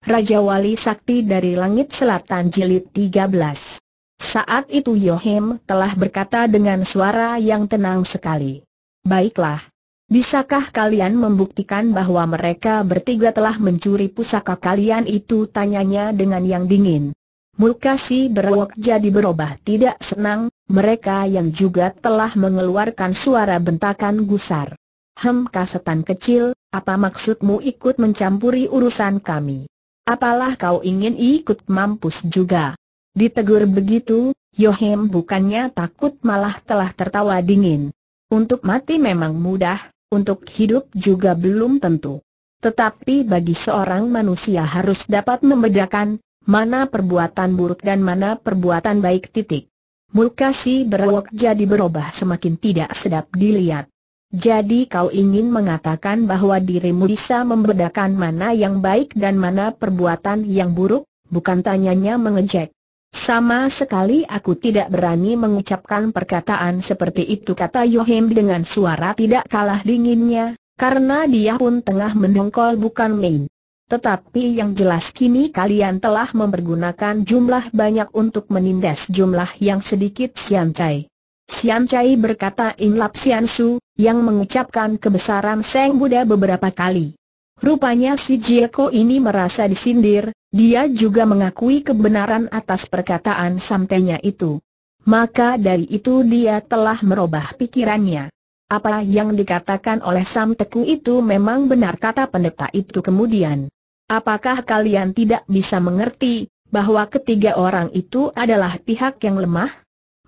Raja Wali Sakti dari Langit Selatan Jilid 13. Saat itu Yohim telah berkata dengan suara yang tenang sekali. Baiklah. Bisakah kalian membuktikan bahwa mereka bertiga telah mencuri pusaka kalian itu? Tanyanya dengan yang dingin. Mulkasi berwok jadi berubah tidak senang, mereka yang juga telah mengeluarkan suara bentakan gusar. Hem kasetan kecil, apa maksudmu ikut mencampuri urusan kami? Apalah kau ingin ikut mampus juga. Ditegur begitu, Yohem bukannya takut malah telah tertawa dingin. Untuk mati memang mudah, untuk hidup juga belum tentu. Tetapi bagi seorang manusia harus dapat membedakan, mana perbuatan buruk dan mana perbuatan baik titik. si berwok jadi berubah semakin tidak sedap dilihat. Jadi kau ingin mengatakan bahwa dirimu bisa membedakan mana yang baik dan mana perbuatan yang buruk, bukan tanyanya mengejek. Sama sekali aku tidak berani mengucapkan perkataan seperti itu kata Yohim dengan suara tidak kalah dinginnya, karena dia pun tengah mendongkol bukan main. Tetapi yang jelas kini kalian telah mempergunakan jumlah banyak untuk menindas jumlah yang sedikit Sian Chai. berkata Inlap Sian Su, yang mengucapkan kebesaran Seng Buddha beberapa kali. Rupanya si Jieko ini merasa disindir, dia juga mengakui kebenaran atas perkataan sampainya itu. Maka dari itu dia telah merubah pikirannya. Apa yang dikatakan oleh Sam Teku itu memang benar kata pendeta itu kemudian. Apakah kalian tidak bisa mengerti bahwa ketiga orang itu adalah pihak yang lemah?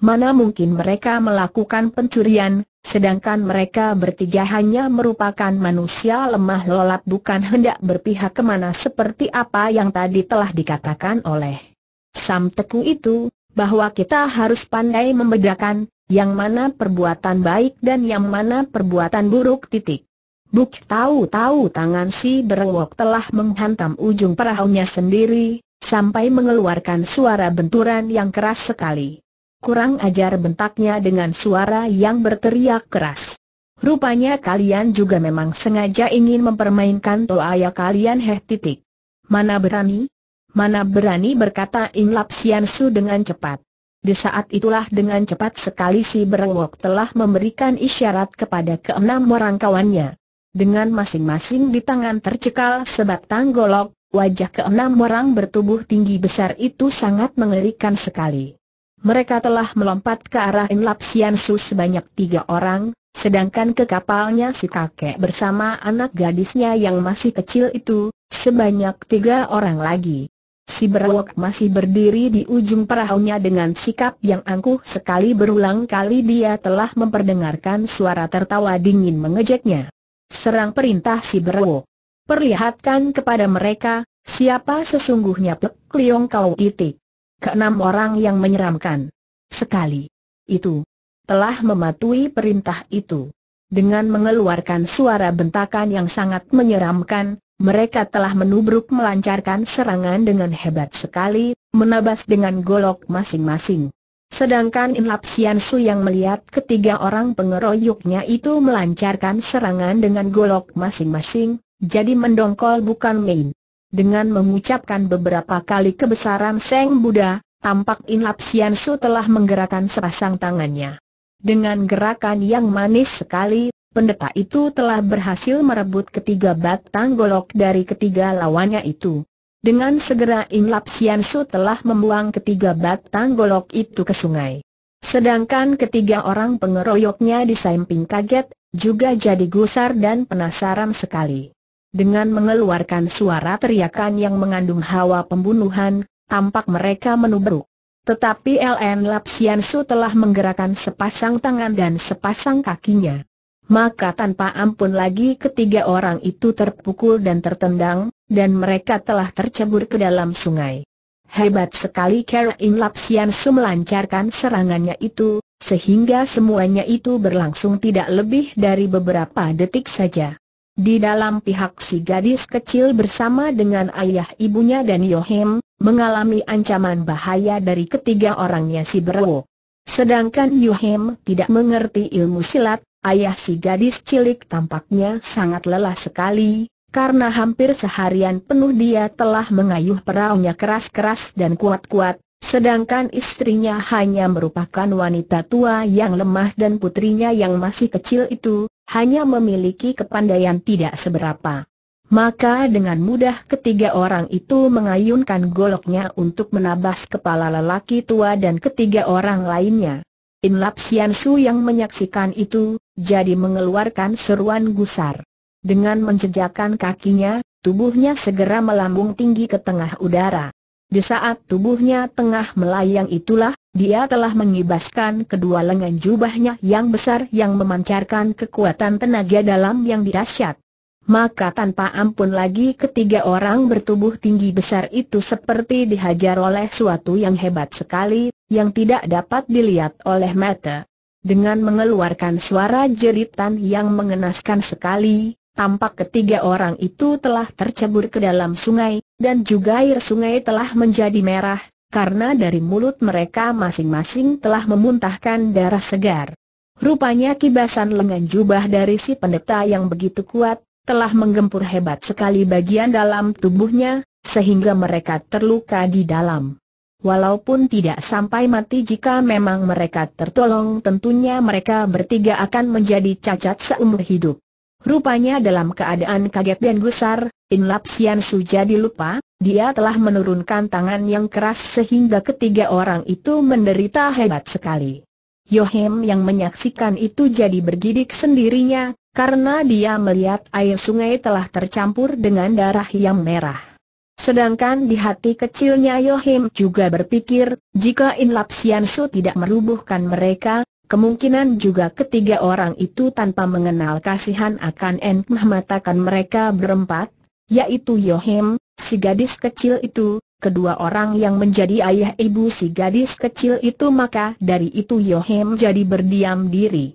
Mana mungkin mereka melakukan pencurian, Sedangkan mereka bertiga hanya merupakan manusia lemah lolap bukan hendak berpihak kemana seperti apa yang tadi telah dikatakan oleh Sam Teku itu, bahwa kita harus pandai membedakan, yang mana perbuatan baik dan yang mana perbuatan buruk titik. Buk tahu-tahu tangan si berwok telah menghantam ujung perahunya sendiri, sampai mengeluarkan suara benturan yang keras sekali kurang ajar bentaknya dengan suara yang berteriak keras. Rupanya kalian juga memang sengaja ingin mempermainkan toaya kalian heh titik. Mana berani? Mana berani berkata Inlap Siansu dengan cepat. Di saat itulah dengan cepat sekali si berwok telah memberikan isyarat kepada keenam orang kawannya. Dengan masing-masing di tangan tercekal sebatang golok, wajah keenam orang bertubuh tinggi besar itu sangat mengerikan sekali. Mereka telah melompat ke arah Inlap Siansu sebanyak tiga orang, sedangkan ke kapalnya si kakek bersama anak gadisnya yang masih kecil itu, sebanyak tiga orang lagi. Si berawak masih berdiri di ujung perahunya dengan sikap yang angkuh sekali berulang kali dia telah memperdengarkan suara tertawa dingin mengejeknya. Serang perintah si berawak. Perlihatkan kepada mereka, siapa sesungguhnya Pek Liong Kau titik keenam orang yang menyeramkan. Sekali itu telah mematuhi perintah itu. Dengan mengeluarkan suara bentakan yang sangat menyeramkan, mereka telah menubruk melancarkan serangan dengan hebat sekali, menabas dengan golok masing-masing. Sedangkan Inlap Sian yang melihat ketiga orang pengeroyoknya itu melancarkan serangan dengan golok masing-masing, jadi mendongkol bukan main. Dengan mengucapkan beberapa kali kebesaran Seng Buddha, tampak Inlap Sian Su telah menggerakkan sepasang tangannya. Dengan gerakan yang manis sekali, pendeta itu telah berhasil merebut ketiga batang golok dari ketiga lawannya itu. Dengan segera Inlap Sian Su telah membuang ketiga batang golok itu ke sungai. Sedangkan ketiga orang pengeroyoknya di samping kaget, juga jadi gusar dan penasaran sekali. Dengan mengeluarkan suara teriakan yang mengandung hawa pembunuhan, tampak mereka menubruk. Tetapi LN Lapsian Su telah menggerakkan sepasang tangan dan sepasang kakinya. Maka tanpa ampun lagi ketiga orang itu terpukul dan tertendang, dan mereka telah tercebur ke dalam sungai. Hebat sekali Kerain Lapsian Su melancarkan serangannya itu, sehingga semuanya itu berlangsung tidak lebih dari beberapa detik saja. Di dalam pihak si gadis kecil bersama dengan ayah ibunya dan Yohem, mengalami ancaman bahaya dari ketiga orangnya si Berwo. Sedangkan Yohem tidak mengerti ilmu silat, ayah si gadis cilik tampaknya sangat lelah sekali, karena hampir seharian penuh dia telah mengayuh peraunya keras-keras dan kuat-kuat, sedangkan istrinya hanya merupakan wanita tua yang lemah dan putrinya yang masih kecil itu, hanya memiliki kepandaian tidak seberapa. Maka dengan mudah ketiga orang itu mengayunkan goloknya untuk menabas kepala lelaki tua dan ketiga orang lainnya. Inlap Sian Su yang menyaksikan itu, jadi mengeluarkan seruan gusar. Dengan menjejakkan kakinya, tubuhnya segera melambung tinggi ke tengah udara. Di saat tubuhnya tengah melayang itulah, dia telah mengibaskan kedua lengan jubahnya yang besar yang memancarkan kekuatan tenaga dalam yang dirasyat. Maka tanpa ampun lagi ketiga orang bertubuh tinggi besar itu seperti dihajar oleh suatu yang hebat sekali, yang tidak dapat dilihat oleh mata. Dengan mengeluarkan suara jeritan yang mengenaskan sekali, tampak ketiga orang itu telah tercebur ke dalam sungai, dan juga air sungai telah menjadi merah, karena dari mulut mereka masing-masing telah memuntahkan darah segar. Rupanya kibasan lengan jubah dari si pendeta yang begitu kuat, telah menggempur hebat sekali bagian dalam tubuhnya, sehingga mereka terluka di dalam. Walaupun tidak sampai mati jika memang mereka tertolong tentunya mereka bertiga akan menjadi cacat seumur hidup. Rupanya dalam keadaan kaget dan gusar, In Lap Sian Su jadi lupa, dia telah menurunkan tangan yang keras sehingga ketiga orang itu menderita hebat sekali. Yohem yang menyaksikan itu jadi bergidik sendirinya, karena dia melihat air sungai telah tercampur dengan darah yang merah. Sedangkan di hati kecilnya Yohim juga berpikir, jika In Sian Su tidak merubuhkan mereka, Kemungkinan juga ketiga orang itu tanpa mengenal kasihan akan enkmah matakan mereka berempat, yaitu Yohem, si gadis kecil itu, kedua orang yang menjadi ayah ibu si gadis kecil itu maka dari itu Yohem jadi berdiam diri.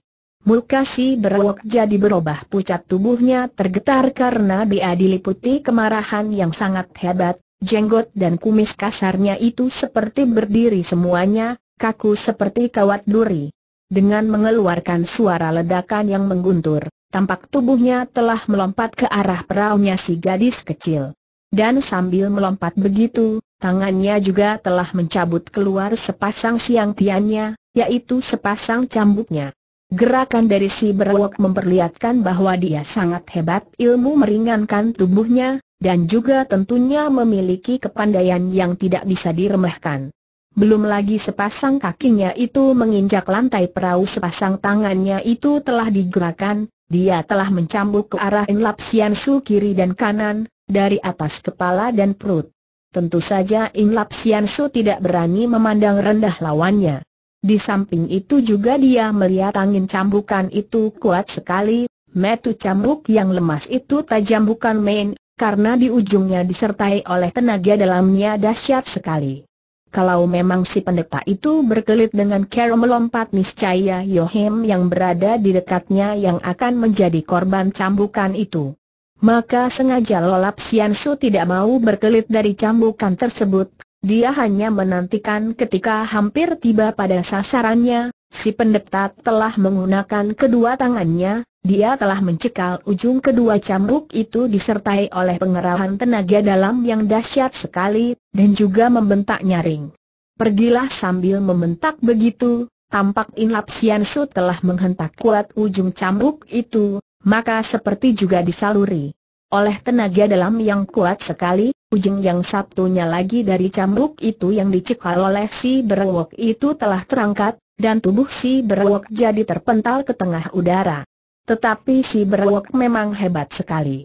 si berwok jadi berubah pucat tubuhnya tergetar karena dia diliputi kemarahan yang sangat hebat, jenggot dan kumis kasarnya itu seperti berdiri semuanya, kaku seperti kawat duri dengan mengeluarkan suara ledakan yang mengguntur, tampak tubuhnya telah melompat ke arah peraunya si gadis kecil. Dan sambil melompat begitu, tangannya juga telah mencabut keluar sepasang siang tiannya, yaitu sepasang cambuknya. Gerakan dari si berwok memperlihatkan bahwa dia sangat hebat ilmu meringankan tubuhnya, dan juga tentunya memiliki kepandaian yang tidak bisa diremehkan. Belum lagi sepasang kakinya itu menginjak lantai perahu sepasang tangannya itu telah digerakkan, dia telah mencambuk ke arah Inlap Sian Su kiri dan kanan, dari atas kepala dan perut. Tentu saja Inlap Sian Su tidak berani memandang rendah lawannya. Di samping itu juga dia melihat angin cambukan itu kuat sekali, metu cambuk yang lemas itu tajam bukan main, karena di ujungnya disertai oleh tenaga dalamnya dahsyat sekali. Kalau memang si pendeta itu berkelit dengan cara melompat niscaya Yohem yang berada di dekatnya yang akan menjadi korban cambukan itu. Maka sengaja Lolap Su tidak mau berkelit dari cambukan tersebut, dia hanya menantikan ketika hampir tiba pada sasarannya, si pendeta telah menggunakan kedua tangannya, dia telah mencekal ujung kedua cambuk itu disertai oleh pengerahan tenaga dalam yang dahsyat sekali, dan juga membentak nyaring. Pergilah sambil membentak begitu, tampak Inlap Siansu telah menghentak kuat ujung cambuk itu, maka seperti juga disaluri. Oleh tenaga dalam yang kuat sekali, Ujung yang satunya lagi dari cambuk itu yang dicekal oleh si berwok itu telah terangkat, dan tubuh si berwok jadi terpental ke tengah udara. Tetapi si berwok memang hebat sekali.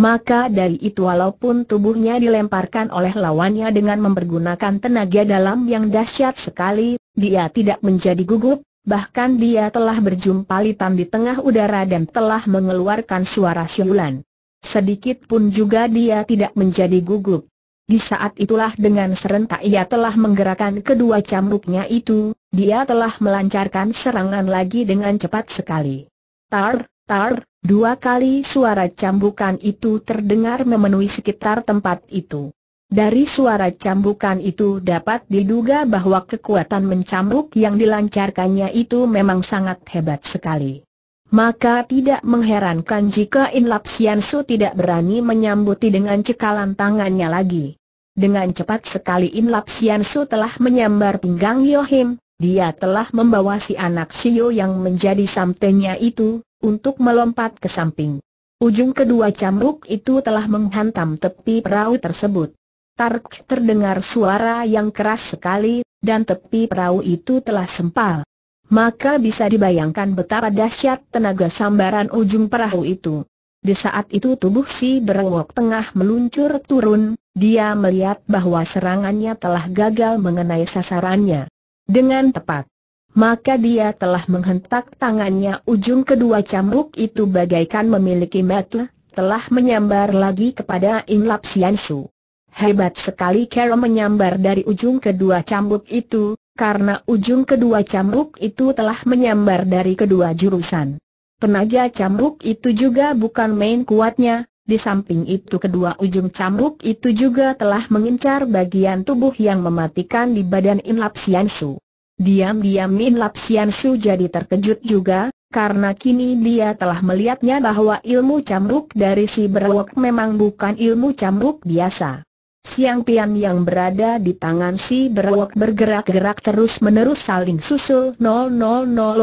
Maka dari itu walaupun tubuhnya dilemparkan oleh lawannya dengan mempergunakan tenaga dalam yang dahsyat sekali, dia tidak menjadi gugup, bahkan dia telah berjumpa litan di tengah udara dan telah mengeluarkan suara siulan. Sedikit pun juga dia tidak menjadi gugup. Di saat itulah dengan serentak ia telah menggerakkan kedua cambuknya itu, dia telah melancarkan serangan lagi dengan cepat sekali. Tar, tar, dua kali suara cambukan itu terdengar memenuhi sekitar tempat itu. Dari suara cambukan itu dapat diduga bahwa kekuatan mencambuk yang dilancarkannya itu memang sangat hebat sekali maka tidak mengherankan jika In Lap Su tidak berani menyambuti dengan cekalan tangannya lagi. Dengan cepat sekali In Lap Su telah menyambar pinggang Yohim, dia telah membawa si anak Shio yang menjadi samtenya itu, untuk melompat ke samping. Ujung kedua cambuk itu telah menghantam tepi perahu tersebut. Tark terdengar suara yang keras sekali, dan tepi perahu itu telah sempal maka bisa dibayangkan betapa dahsyat tenaga sambaran ujung perahu itu. Di saat itu tubuh si berwok tengah meluncur turun, dia melihat bahwa serangannya telah gagal mengenai sasarannya. Dengan tepat. Maka dia telah menghentak tangannya ujung kedua cambuk itu bagaikan memiliki metel, telah menyambar lagi kepada Inlap Siansu. Hebat sekali Kero menyambar dari ujung kedua cambuk itu, karena ujung kedua cambuk itu telah menyambar dari kedua jurusan. Tenaga cambuk itu juga bukan main kuatnya, di samping itu kedua ujung cambuk itu juga telah mengincar bagian tubuh yang mematikan di badan Inlap Siansu. Diam-diam Inlap Siansu jadi terkejut juga, karena kini dia telah melihatnya bahwa ilmu cambuk dari si berwok memang bukan ilmu cambuk biasa. Siang Pian yang berada di tangan si berwok bergerak-gerak terus-menerus saling susul 000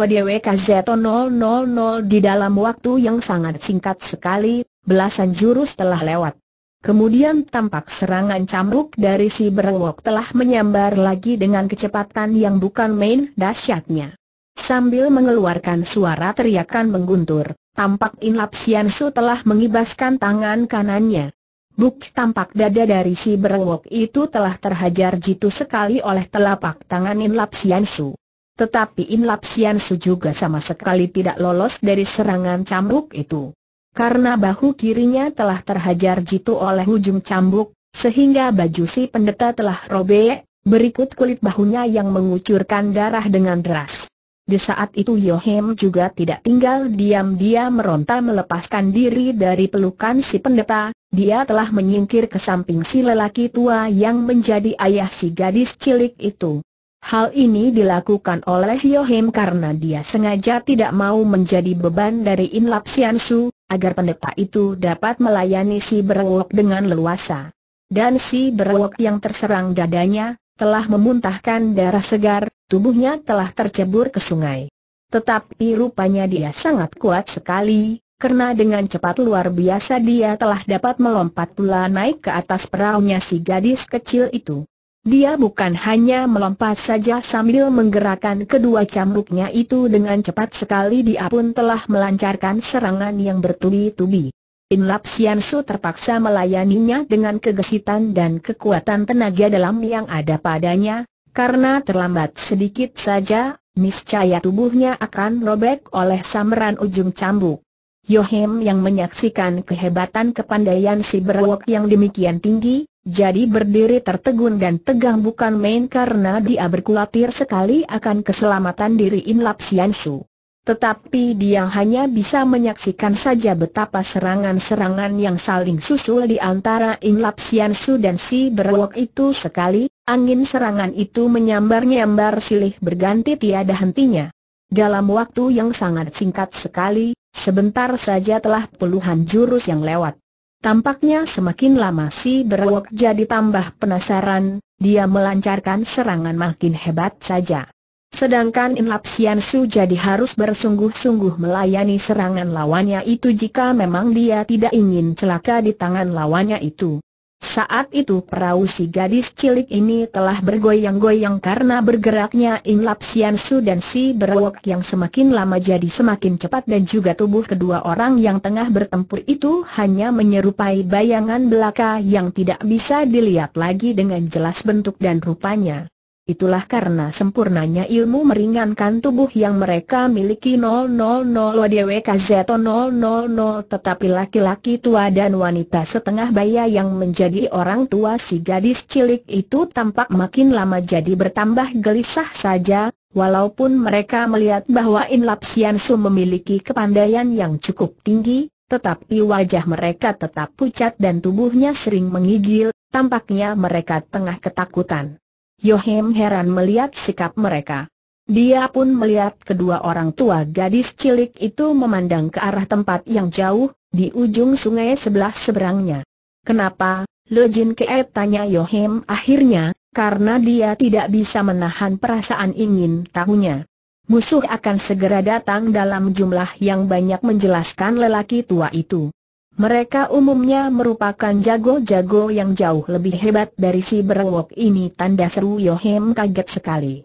DWKZ 000 di dalam waktu yang sangat singkat sekali, belasan jurus telah lewat. Kemudian tampak serangan cambuk dari si berwok telah menyambar lagi dengan kecepatan yang bukan main dahsyatnya. Sambil mengeluarkan suara teriakan mengguntur, tampak Inlap Siansu telah mengibaskan tangan kanannya. Buk tampak dada dari si berwok itu telah terhajar jitu sekali oleh telapak tangan In Lap Su. Tetapi In Lap Su juga sama sekali tidak lolos dari serangan cambuk itu. Karena bahu kirinya telah terhajar jitu oleh ujung cambuk, sehingga baju si pendeta telah robek, berikut kulit bahunya yang mengucurkan darah dengan deras. Di saat itu Yohem juga tidak tinggal diam dia meronta melepaskan diri dari pelukan si pendeta, dia telah menyingkir ke samping si lelaki tua yang menjadi ayah si gadis cilik itu. Hal ini dilakukan oleh Yohem karena dia sengaja tidak mau menjadi beban dari Inlap Siansu, agar pendeta itu dapat melayani si berwok dengan leluasa. Dan si berwok yang terserang dadanya, telah memuntahkan darah segar, tubuhnya telah tercebur ke sungai. Tetapi rupanya dia sangat kuat sekali, karena dengan cepat luar biasa dia telah dapat melompat pula naik ke atas perahunya si gadis kecil itu. Dia bukan hanya melompat saja sambil menggerakkan kedua cambuknya itu dengan cepat sekali dia pun telah melancarkan serangan yang bertubi-tubi. In Lap Sian Su terpaksa melayaninya dengan kegesitan dan kekuatan tenaga dalam yang ada padanya, karena terlambat sedikit saja, niscaya tubuhnya akan robek oleh samaran ujung cambuk. Yohem yang menyaksikan kehebatan kepandaian si berwok yang demikian tinggi, jadi berdiri tertegun dan tegang bukan main karena dia berkulatir sekali akan keselamatan diri In Lap Sian Su. Tetapi dia hanya bisa menyaksikan saja betapa serangan-serangan yang saling susul di antara In Lap Sian Su dan Si Berwok itu sekali, angin serangan itu menyambar-nyambar silih berganti tiada hentinya. Dalam waktu yang sangat singkat sekali, sebentar saja telah puluhan jurus yang lewat. Tampaknya semakin lama Si Berwok jadi tambah penasaran, dia melancarkan serangan makin hebat saja. Sedangkan Inlap Sian Su jadi harus bersungguh-sungguh melayani serangan lawannya itu jika memang dia tidak ingin celaka di tangan lawannya itu. Saat itu perahu si gadis cilik ini telah bergoyang-goyang karena bergeraknya Inlap Sian Su dan si berwok yang semakin lama jadi semakin cepat dan juga tubuh kedua orang yang tengah bertempur itu hanya menyerupai bayangan belaka yang tidak bisa dilihat lagi dengan jelas bentuk dan rupanya. Itulah karena sempurnanya ilmu meringankan tubuh yang mereka miliki 000 000 tetapi laki-laki tua dan wanita setengah baya yang menjadi orang tua si gadis cilik itu tampak makin lama jadi bertambah gelisah saja, walaupun mereka melihat bahwa Inlap Sian Su memiliki kepandaian yang cukup tinggi, tetapi wajah mereka tetap pucat dan tubuhnya sering mengigil, tampaknya mereka tengah ketakutan. Yohem heran melihat sikap mereka. Dia pun melihat kedua orang tua gadis cilik itu memandang ke arah tempat yang jauh, di ujung sungai sebelah seberangnya. Kenapa? Lejin Jin tanya Yohem akhirnya, karena dia tidak bisa menahan perasaan ingin tahunya. Musuh akan segera datang dalam jumlah yang banyak menjelaskan lelaki tua itu. Mereka umumnya merupakan jago-jago yang jauh lebih hebat dari si berwok ini tanda seru Yohem kaget sekali.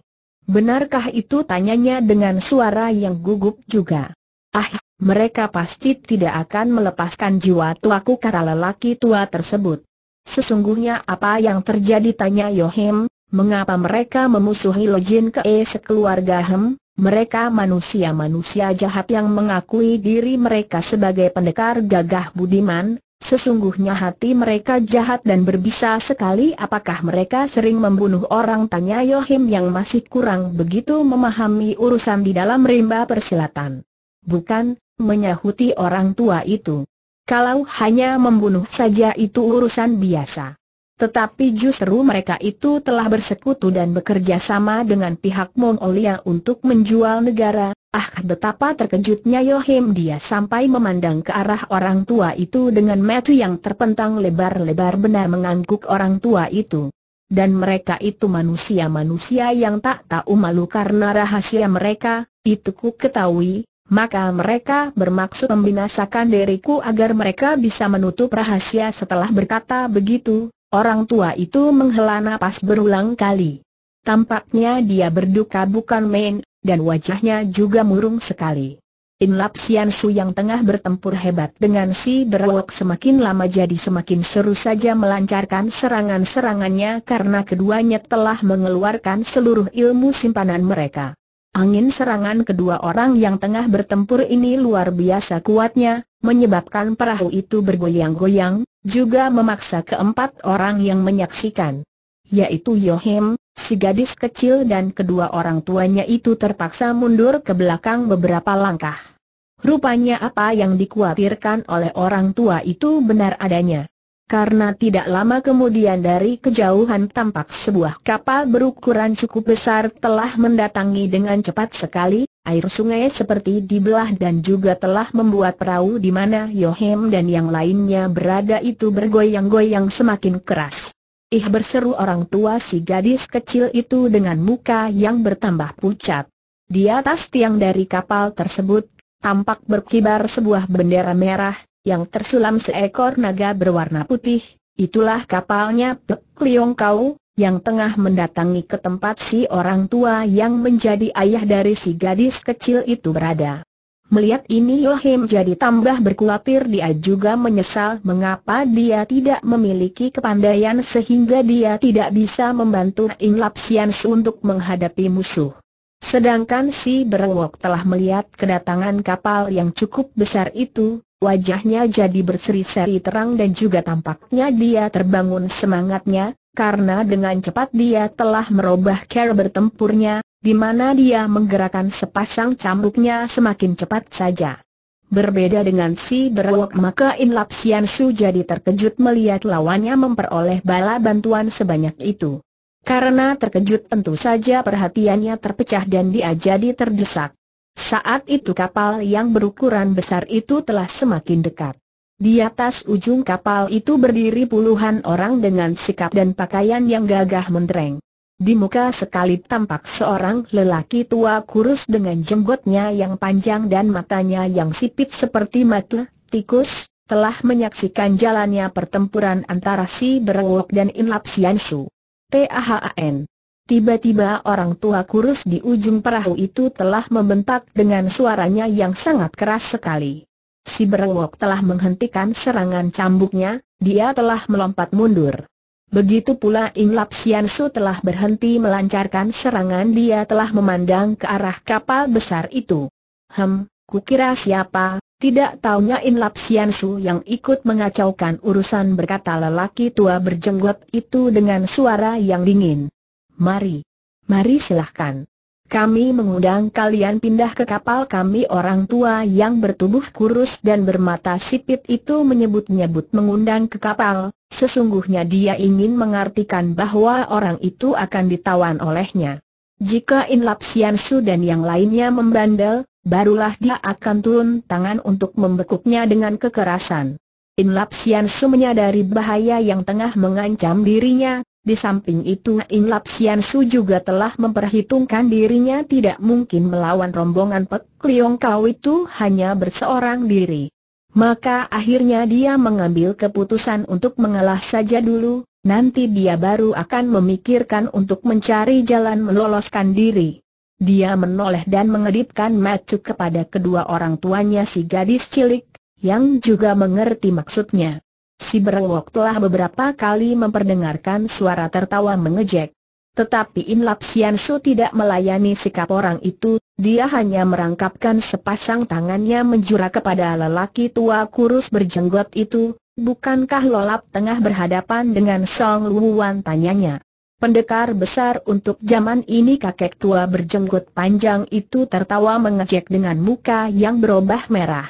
Benarkah itu tanyanya dengan suara yang gugup juga. Ah, mereka pasti tidak akan melepaskan jiwa tuaku karena lelaki tua tersebut. Sesungguhnya apa yang terjadi tanya Yohem, mengapa mereka memusuhi Lojin Ke -e sekeluarga Hem? Mereka manusia-manusia jahat yang mengakui diri mereka sebagai pendekar gagah budiman, sesungguhnya hati mereka jahat dan berbisa sekali apakah mereka sering membunuh orang tanya Yohim yang masih kurang begitu memahami urusan di dalam rimba persilatan. Bukan, menyahuti orang tua itu. Kalau hanya membunuh saja itu urusan biasa. Tetapi justru mereka itu telah bersekutu dan bekerja sama dengan pihak Mongolia untuk menjual negara. Ah betapa terkejutnya Yohim dia sampai memandang ke arah orang tua itu dengan mata yang terpentang lebar-lebar benar mengangguk orang tua itu. Dan mereka itu manusia-manusia yang tak tahu malu karena rahasia mereka, itu ku ketahui, maka mereka bermaksud membinasakan diriku agar mereka bisa menutup rahasia setelah berkata begitu, Orang tua itu menghela napas berulang kali. Tampaknya dia berduka bukan main, dan wajahnya juga murung sekali. Inlap Sian Su yang tengah bertempur hebat dengan si berwok semakin lama jadi semakin seru saja melancarkan serangan-serangannya karena keduanya telah mengeluarkan seluruh ilmu simpanan mereka. Angin serangan kedua orang yang tengah bertempur ini luar biasa kuatnya, menyebabkan perahu itu bergoyang-goyang, juga memaksa keempat orang yang menyaksikan. Yaitu Yohim, si gadis kecil dan kedua orang tuanya itu terpaksa mundur ke belakang beberapa langkah. Rupanya apa yang dikhawatirkan oleh orang tua itu benar adanya karena tidak lama kemudian dari kejauhan tampak sebuah kapal berukuran cukup besar telah mendatangi dengan cepat sekali, air sungai seperti dibelah dan juga telah membuat perahu di mana Yohem dan yang lainnya berada itu bergoyang-goyang semakin keras. Ih berseru orang tua si gadis kecil itu dengan muka yang bertambah pucat. Di atas tiang dari kapal tersebut, tampak berkibar sebuah bendera merah, yang tersulam seekor naga berwarna putih, itulah kapalnya Pek Liong Kau, yang tengah mendatangi ke tempat si orang tua yang menjadi ayah dari si gadis kecil itu berada. Melihat ini Yohim jadi tambah berkulatir dia juga menyesal mengapa dia tidak memiliki kepandaian sehingga dia tidak bisa membantu Inlap Sians untuk menghadapi musuh. Sedangkan si Berwok telah melihat kedatangan kapal yang cukup besar itu, Wajahnya jadi berseri-seri terang dan juga tampaknya dia terbangun semangatnya, karena dengan cepat dia telah merubah cara bertempurnya, di mana dia menggerakkan sepasang cambuknya semakin cepat saja. Berbeda dengan si berwok maka In Lap Sian Su jadi terkejut melihat lawannya memperoleh bala bantuan sebanyak itu. Karena terkejut tentu saja perhatiannya terpecah dan dia jadi terdesak. Saat itu kapal yang berukuran besar itu telah semakin dekat. Di atas ujung kapal itu berdiri puluhan orang dengan sikap dan pakaian yang gagah mentereng. Di muka sekali tampak seorang lelaki tua kurus dengan jenggotnya yang panjang dan matanya yang sipit seperti mata tikus, telah menyaksikan jalannya pertempuran antara si Berwok dan Inlap Siansu. TAHAN Tiba-tiba orang tua kurus di ujung perahu itu telah membentak dengan suaranya yang sangat keras sekali. Si berewok telah menghentikan serangan cambuknya, dia telah melompat mundur. Begitu pula Inlap Siansu telah berhenti melancarkan serangan dia telah memandang ke arah kapal besar itu. Hem, kukira siapa, tidak taunya Inlap Siansu yang ikut mengacaukan urusan berkata lelaki tua berjenggot itu dengan suara yang dingin. Mari. Mari silahkan. Kami mengundang kalian pindah ke kapal kami orang tua yang bertubuh kurus dan bermata sipit itu menyebut-nyebut mengundang ke kapal, sesungguhnya dia ingin mengartikan bahwa orang itu akan ditawan olehnya. Jika Inlap Siansu dan yang lainnya membandel, barulah dia akan turun tangan untuk membekuknya dengan kekerasan. Inlap Siansu menyadari bahaya yang tengah mengancam dirinya, di samping itu In Lap Sian Su juga telah memperhitungkan dirinya tidak mungkin melawan rombongan Pek Liong Kau itu hanya berseorang diri. Maka akhirnya dia mengambil keputusan untuk mengalah saja dulu, nanti dia baru akan memikirkan untuk mencari jalan meloloskan diri. Dia menoleh dan mengedipkan macu kepada kedua orang tuanya si gadis cilik, yang juga mengerti maksudnya. Si berengok telah beberapa kali memperdengarkan suara tertawa mengejek. Tetapi In Lap Sian Su tidak melayani sikap orang itu, dia hanya merangkapkan sepasang tangannya menjura kepada lelaki tua kurus berjenggot itu, bukankah lolap tengah berhadapan dengan Song Luwuan tanyanya. Pendekar besar untuk zaman ini kakek tua berjenggot panjang itu tertawa mengejek dengan muka yang berubah merah.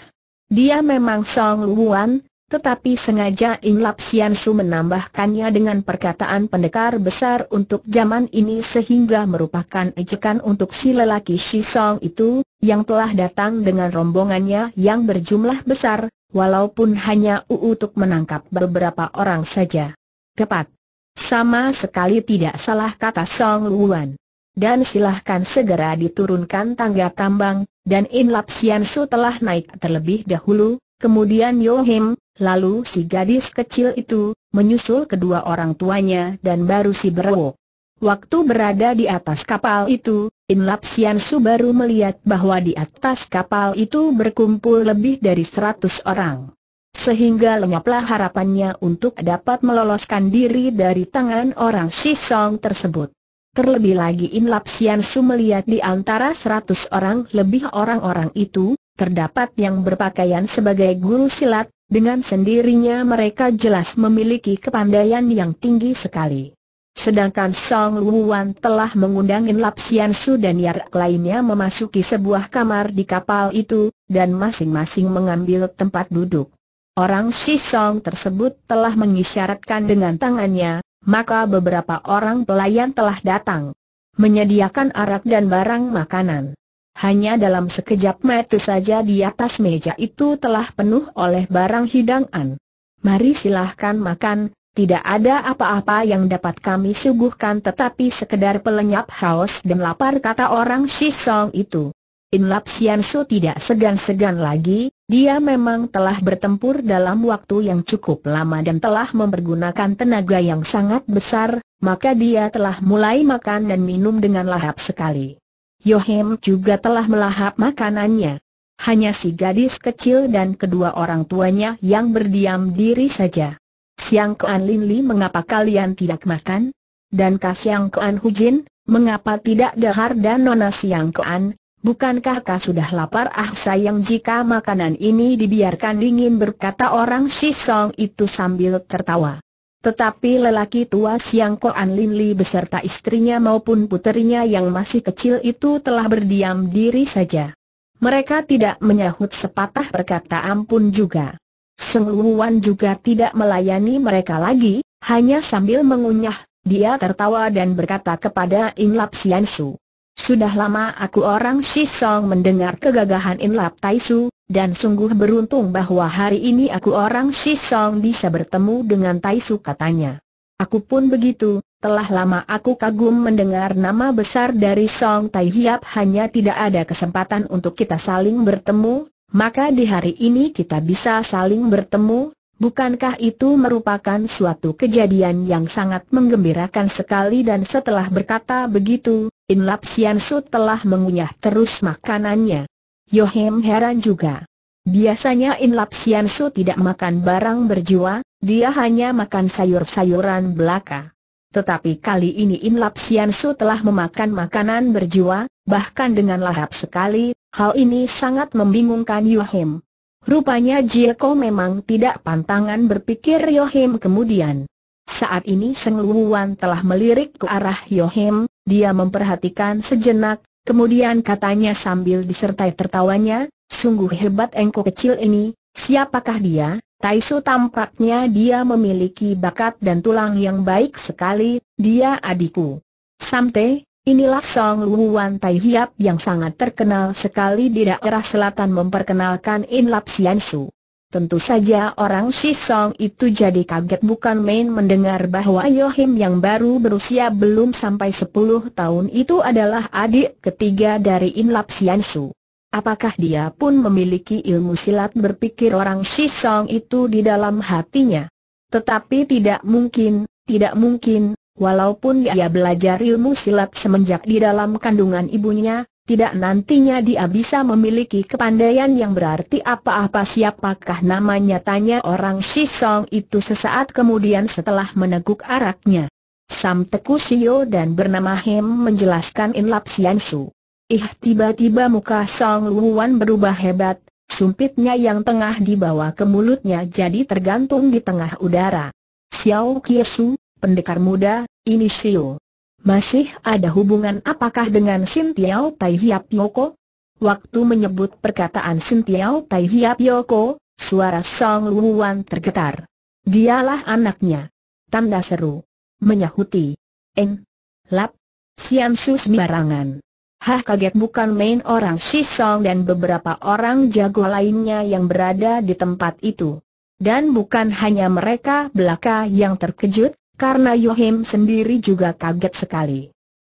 Dia memang Song Luwuan, tetapi sengaja Lap Sian Su menambahkannya dengan perkataan pendekar besar untuk zaman ini sehingga merupakan ejekan untuk si lelaki Shi Song itu, yang telah datang dengan rombongannya yang berjumlah besar, walaupun hanya untuk menangkap beberapa orang saja. Tepat. Sama sekali tidak salah kata Song Luan. Dan silahkan segera diturunkan tangga tambang, dan Lap Sian Su telah naik terlebih dahulu, Kemudian Yohim, Lalu si gadis kecil itu, menyusul kedua orang tuanya dan baru si Berwo. Waktu berada di atas kapal itu, In Sian Su baru melihat bahwa di atas kapal itu berkumpul lebih dari seratus orang. Sehingga lenyaplah harapannya untuk dapat meloloskan diri dari tangan orang Shisong tersebut. Terlebih lagi In Sian Su melihat di antara seratus orang lebih orang-orang itu, terdapat yang berpakaian sebagai guru silat, dengan sendirinya mereka jelas memiliki kepandaian yang tinggi sekali. Sedangkan Song Luwuan telah mengundangin Lap Sian Su dan Yarak lainnya memasuki sebuah kamar di kapal itu, dan masing-masing mengambil tempat duduk. Orang Si Song tersebut telah mengisyaratkan dengan tangannya, maka beberapa orang pelayan telah datang. Menyediakan arak dan barang makanan. Hanya dalam sekejap mata saja di atas meja itu telah penuh oleh barang hidangan. Mari silahkan makan, tidak ada apa-apa yang dapat kami suguhkan tetapi sekedar pelenyap haus dan lapar kata orang Song itu. Inlap Su tidak segan-segan lagi, dia memang telah bertempur dalam waktu yang cukup lama dan telah mempergunakan tenaga yang sangat besar, maka dia telah mulai makan dan minum dengan lahap sekali. Yohem juga telah melahap makanannya. Hanya si gadis kecil dan kedua orang tuanya yang berdiam diri saja. Siang Kuan Lin Li mengapa kalian tidak makan? Dan Kak Siang Kuan Jin, mengapa tidak dahar dan Nona Siang Kuan? Bukankah kau sudah lapar ah sayang jika makanan ini dibiarkan dingin berkata orang si Song itu sambil tertawa. Tetapi lelaki tua Siang Koan Lin Li beserta istrinya maupun puterinya yang masih kecil itu telah berdiam diri saja. Mereka tidak menyahut sepatah perkataan pun juga. Seng Luwan juga tidak melayani mereka lagi, hanya sambil mengunyah, dia tertawa dan berkata kepada Inglap Lap Sian Su. Sudah lama aku orang Shisong mendengar kegagahan In Lap Tai Su, dan sungguh beruntung bahwa hari ini aku orang Shisong bisa bertemu dengan Tai Su katanya. Aku pun begitu, telah lama aku kagum mendengar nama besar dari Song Tai Hiap hanya tidak ada kesempatan untuk kita saling bertemu, maka di hari ini kita bisa saling bertemu, Bukankah itu merupakan suatu kejadian yang sangat menggembirakan sekali dan setelah berkata begitu, In Lap Sian Su telah mengunyah terus makanannya. Yohem heran juga. Biasanya In Lap Sian Su tidak makan barang berjiwa, dia hanya makan sayur-sayuran belaka. Tetapi kali ini In Lap Sian Su telah memakan makanan berjiwa, bahkan dengan lahap sekali, hal ini sangat membingungkan Yohem. Rupanya Jieko memang tidak pantangan berpikir Yohem kemudian. Saat ini Seng Luwuan telah melirik ke arah Yohim. dia memperhatikan sejenak, kemudian katanya sambil disertai tertawanya, sungguh hebat engkau kecil ini, siapakah dia? Taisu tampaknya dia memiliki bakat dan tulang yang baik sekali, dia adikku. Samte, inilah Song Luan Tai Hiap yang sangat terkenal sekali di daerah selatan memperkenalkan In Lap Sian Su. Tentu saja orang Shisong itu jadi kaget bukan main mendengar bahwa Yohim yang baru berusia belum sampai 10 tahun itu adalah adik ketiga dari Inlap Siansu. Apakah dia pun memiliki ilmu silat berpikir orang Shisong itu di dalam hatinya? Tetapi tidak mungkin, tidak mungkin, walaupun dia belajar ilmu silat semenjak di dalam kandungan ibunya, tidak nantinya dia bisa memiliki kepandaian yang berarti apa-apa siapakah namanya tanya orang Shisong itu sesaat kemudian setelah meneguk araknya. Sam Teku Sio dan bernama Hem menjelaskan In Lap Sian Su. Ih tiba-tiba muka Song Luwan berubah hebat, sumpitnya yang tengah dibawa ke mulutnya jadi tergantung di tengah udara. Xiao Kiesu, pendekar muda, ini Sio. Masih ada hubungan apakah dengan Sin Tiao Tai Hiap Yoko? Waktu menyebut perkataan Sin Tiao Tai Hiap Yoko, suara Song Luan tergetar. Dialah anaknya. Tanda seru. Menyahuti. Eng. Lap. Sian Sus barangan. Hah kaget bukan main orang Song dan beberapa orang jago lainnya yang berada di tempat itu. Dan bukan hanya mereka belaka yang terkejut, karena Yohim sendiri juga kaget sekali.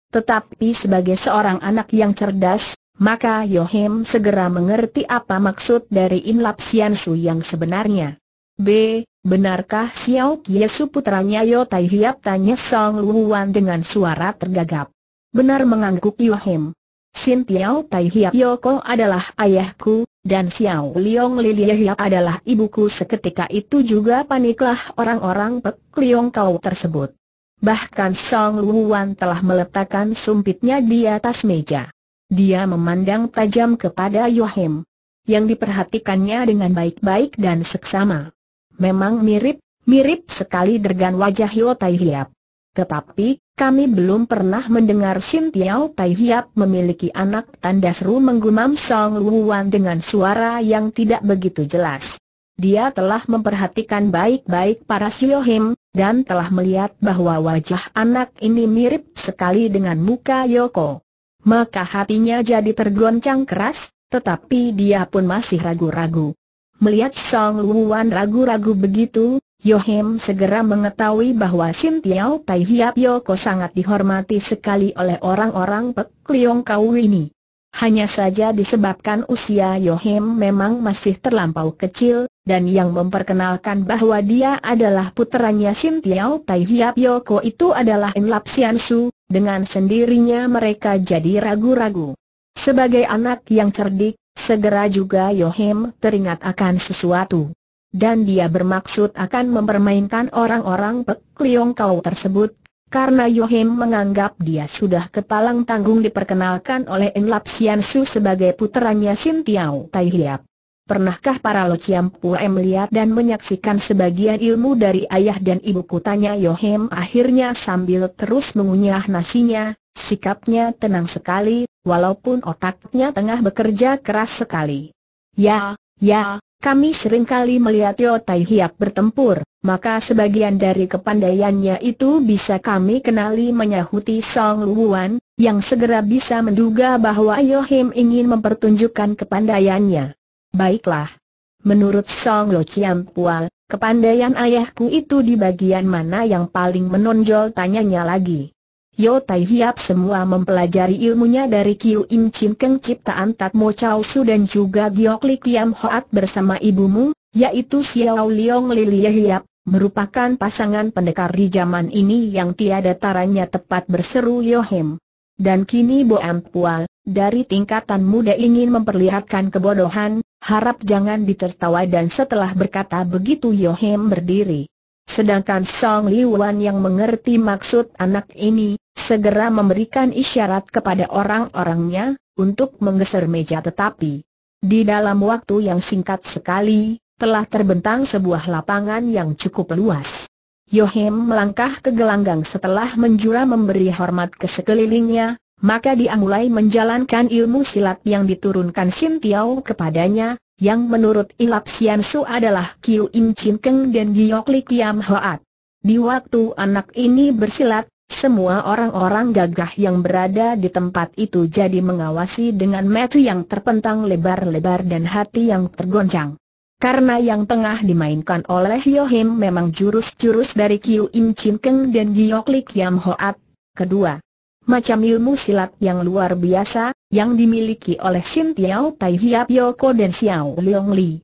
Tetapi sebagai seorang anak yang cerdas, maka Yohim segera mengerti apa maksud dari Inlap Sian Su yang sebenarnya. B. Benarkah Xiao Kiesu putranya Yo Tai Hiap tanya Song Luwan dengan suara tergagap. Benar mengangguk Yohim. Sin Piao Tai Hiap Yoko adalah ayahku, dan Xiao Liong Liliehia adalah ibuku seketika itu juga paniklah orang-orang Pek Liong Kau tersebut. Bahkan Song Luwan telah meletakkan sumpitnya di atas meja. Dia memandang tajam kepada Yohim, yang diperhatikannya dengan baik-baik dan seksama. Memang mirip, mirip sekali dengan wajah Yo Hiap. Tetapi, kami belum pernah mendengar Sim Tiao Tai Hiap memiliki anak tanda seru menggumam Song Luwan dengan suara yang tidak begitu jelas. Dia telah memperhatikan baik-baik para Him, dan telah melihat bahwa wajah anak ini mirip sekali dengan muka Yoko. Maka hatinya jadi tergoncang keras, tetapi dia pun masih ragu-ragu. Melihat Song Luwan ragu-ragu begitu, Yohim segera mengetahui bahwa Sim Tiao Tai Hiap Yoko sangat dihormati sekali oleh orang-orang Pek Liong Kau ini. Hanya saja disebabkan usia Yohim memang masih terlampau kecil, dan yang memperkenalkan bahwa dia adalah puteranya Sim Tiao Tai Hiap Yoko itu adalah Lap Sian Su, dengan sendirinya mereka jadi ragu-ragu. Sebagai anak yang cerdik, segera juga Yohim teringat akan sesuatu dan dia bermaksud akan mempermainkan orang-orang Pek Liong Kau tersebut, karena Yohim menganggap dia sudah kepalang tanggung diperkenalkan oleh Enlap Sian Su sebagai puteranya Sin Tiao Tai Hiap. Pernahkah para Lociam Pue melihat dan menyaksikan sebagian ilmu dari ayah dan ibu tanya Yohim akhirnya sambil terus mengunyah nasinya, sikapnya tenang sekali, walaupun otaknya tengah bekerja keras sekali. Ya, ya, kami seringkali melihat Yo Tai Hiak bertempur, maka sebagian dari kepandaiannya itu bisa kami kenali menyahuti Song Luwuan, yang segera bisa menduga bahwa Yo Him ingin mempertunjukkan kepandaiannya. Baiklah. Menurut Song Lo Chiam Pual, kepandaian ayahku itu di bagian mana yang paling menonjol tanyanya lagi. Yo Tai Hiap semua mempelajari ilmunya dari Kiu Im Chin Keng ciptaan Tat Mo Chau Su dan juga Giok Li Kiam Hoat bersama ibumu, yaitu Xiao Liong Lilia Hiap, merupakan pasangan pendekar di zaman ini yang tiada taranya tepat berseru Yohem. Dan kini Bo Ampual, dari tingkatan muda ingin memperlihatkan kebodohan, harap jangan ditertawa dan setelah berkata begitu Yohem berdiri. Sedangkan Song Liwan yang mengerti maksud anak ini, segera memberikan isyarat kepada orang-orangnya, untuk menggeser meja tetapi, di dalam waktu yang singkat sekali, telah terbentang sebuah lapangan yang cukup luas. Yohem melangkah ke gelanggang setelah menjura memberi hormat ke sekelilingnya, maka dia mulai menjalankan ilmu silat yang diturunkan Sin Tiao kepadanya, yang menurut Ilap Sian Su adalah Kiu Im Chin Keng dan Giyok Li Kiam Hoat. Di waktu anak ini bersilat, semua orang-orang gagah yang berada di tempat itu jadi mengawasi dengan mata yang terpentang lebar-lebar dan hati yang tergoncang. Karena yang tengah dimainkan oleh Yohim memang jurus-jurus dari Kiu Im Chin Keng dan Giyok Lik Yam Hoat, kedua. Macam ilmu silat yang luar biasa, yang dimiliki oleh Sin Tiao Tai Hiap Yoko dan Xiao Leong Li.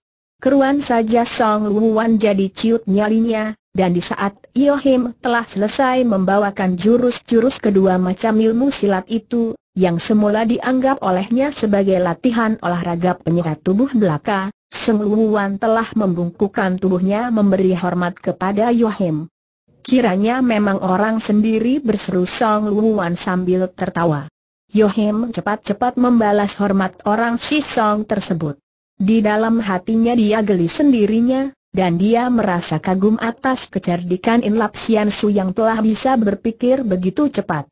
Keruan saja Song Wuan jadi ciut nyalinya, dan di saat Yohim telah selesai membawakan jurus-jurus kedua macam ilmu silat itu, yang semula dianggap olehnya sebagai latihan olahraga penyerat tubuh belaka, Song Luwan telah membungkukan tubuhnya memberi hormat kepada Yohim. Kiranya memang orang sendiri berseru Song Wuan sambil tertawa. Yohim cepat-cepat membalas hormat orang si Song tersebut. Di dalam hatinya dia geli sendirinya, dan dia merasa kagum atas kecerdikan Inlap Sian Su yang telah bisa berpikir begitu cepat.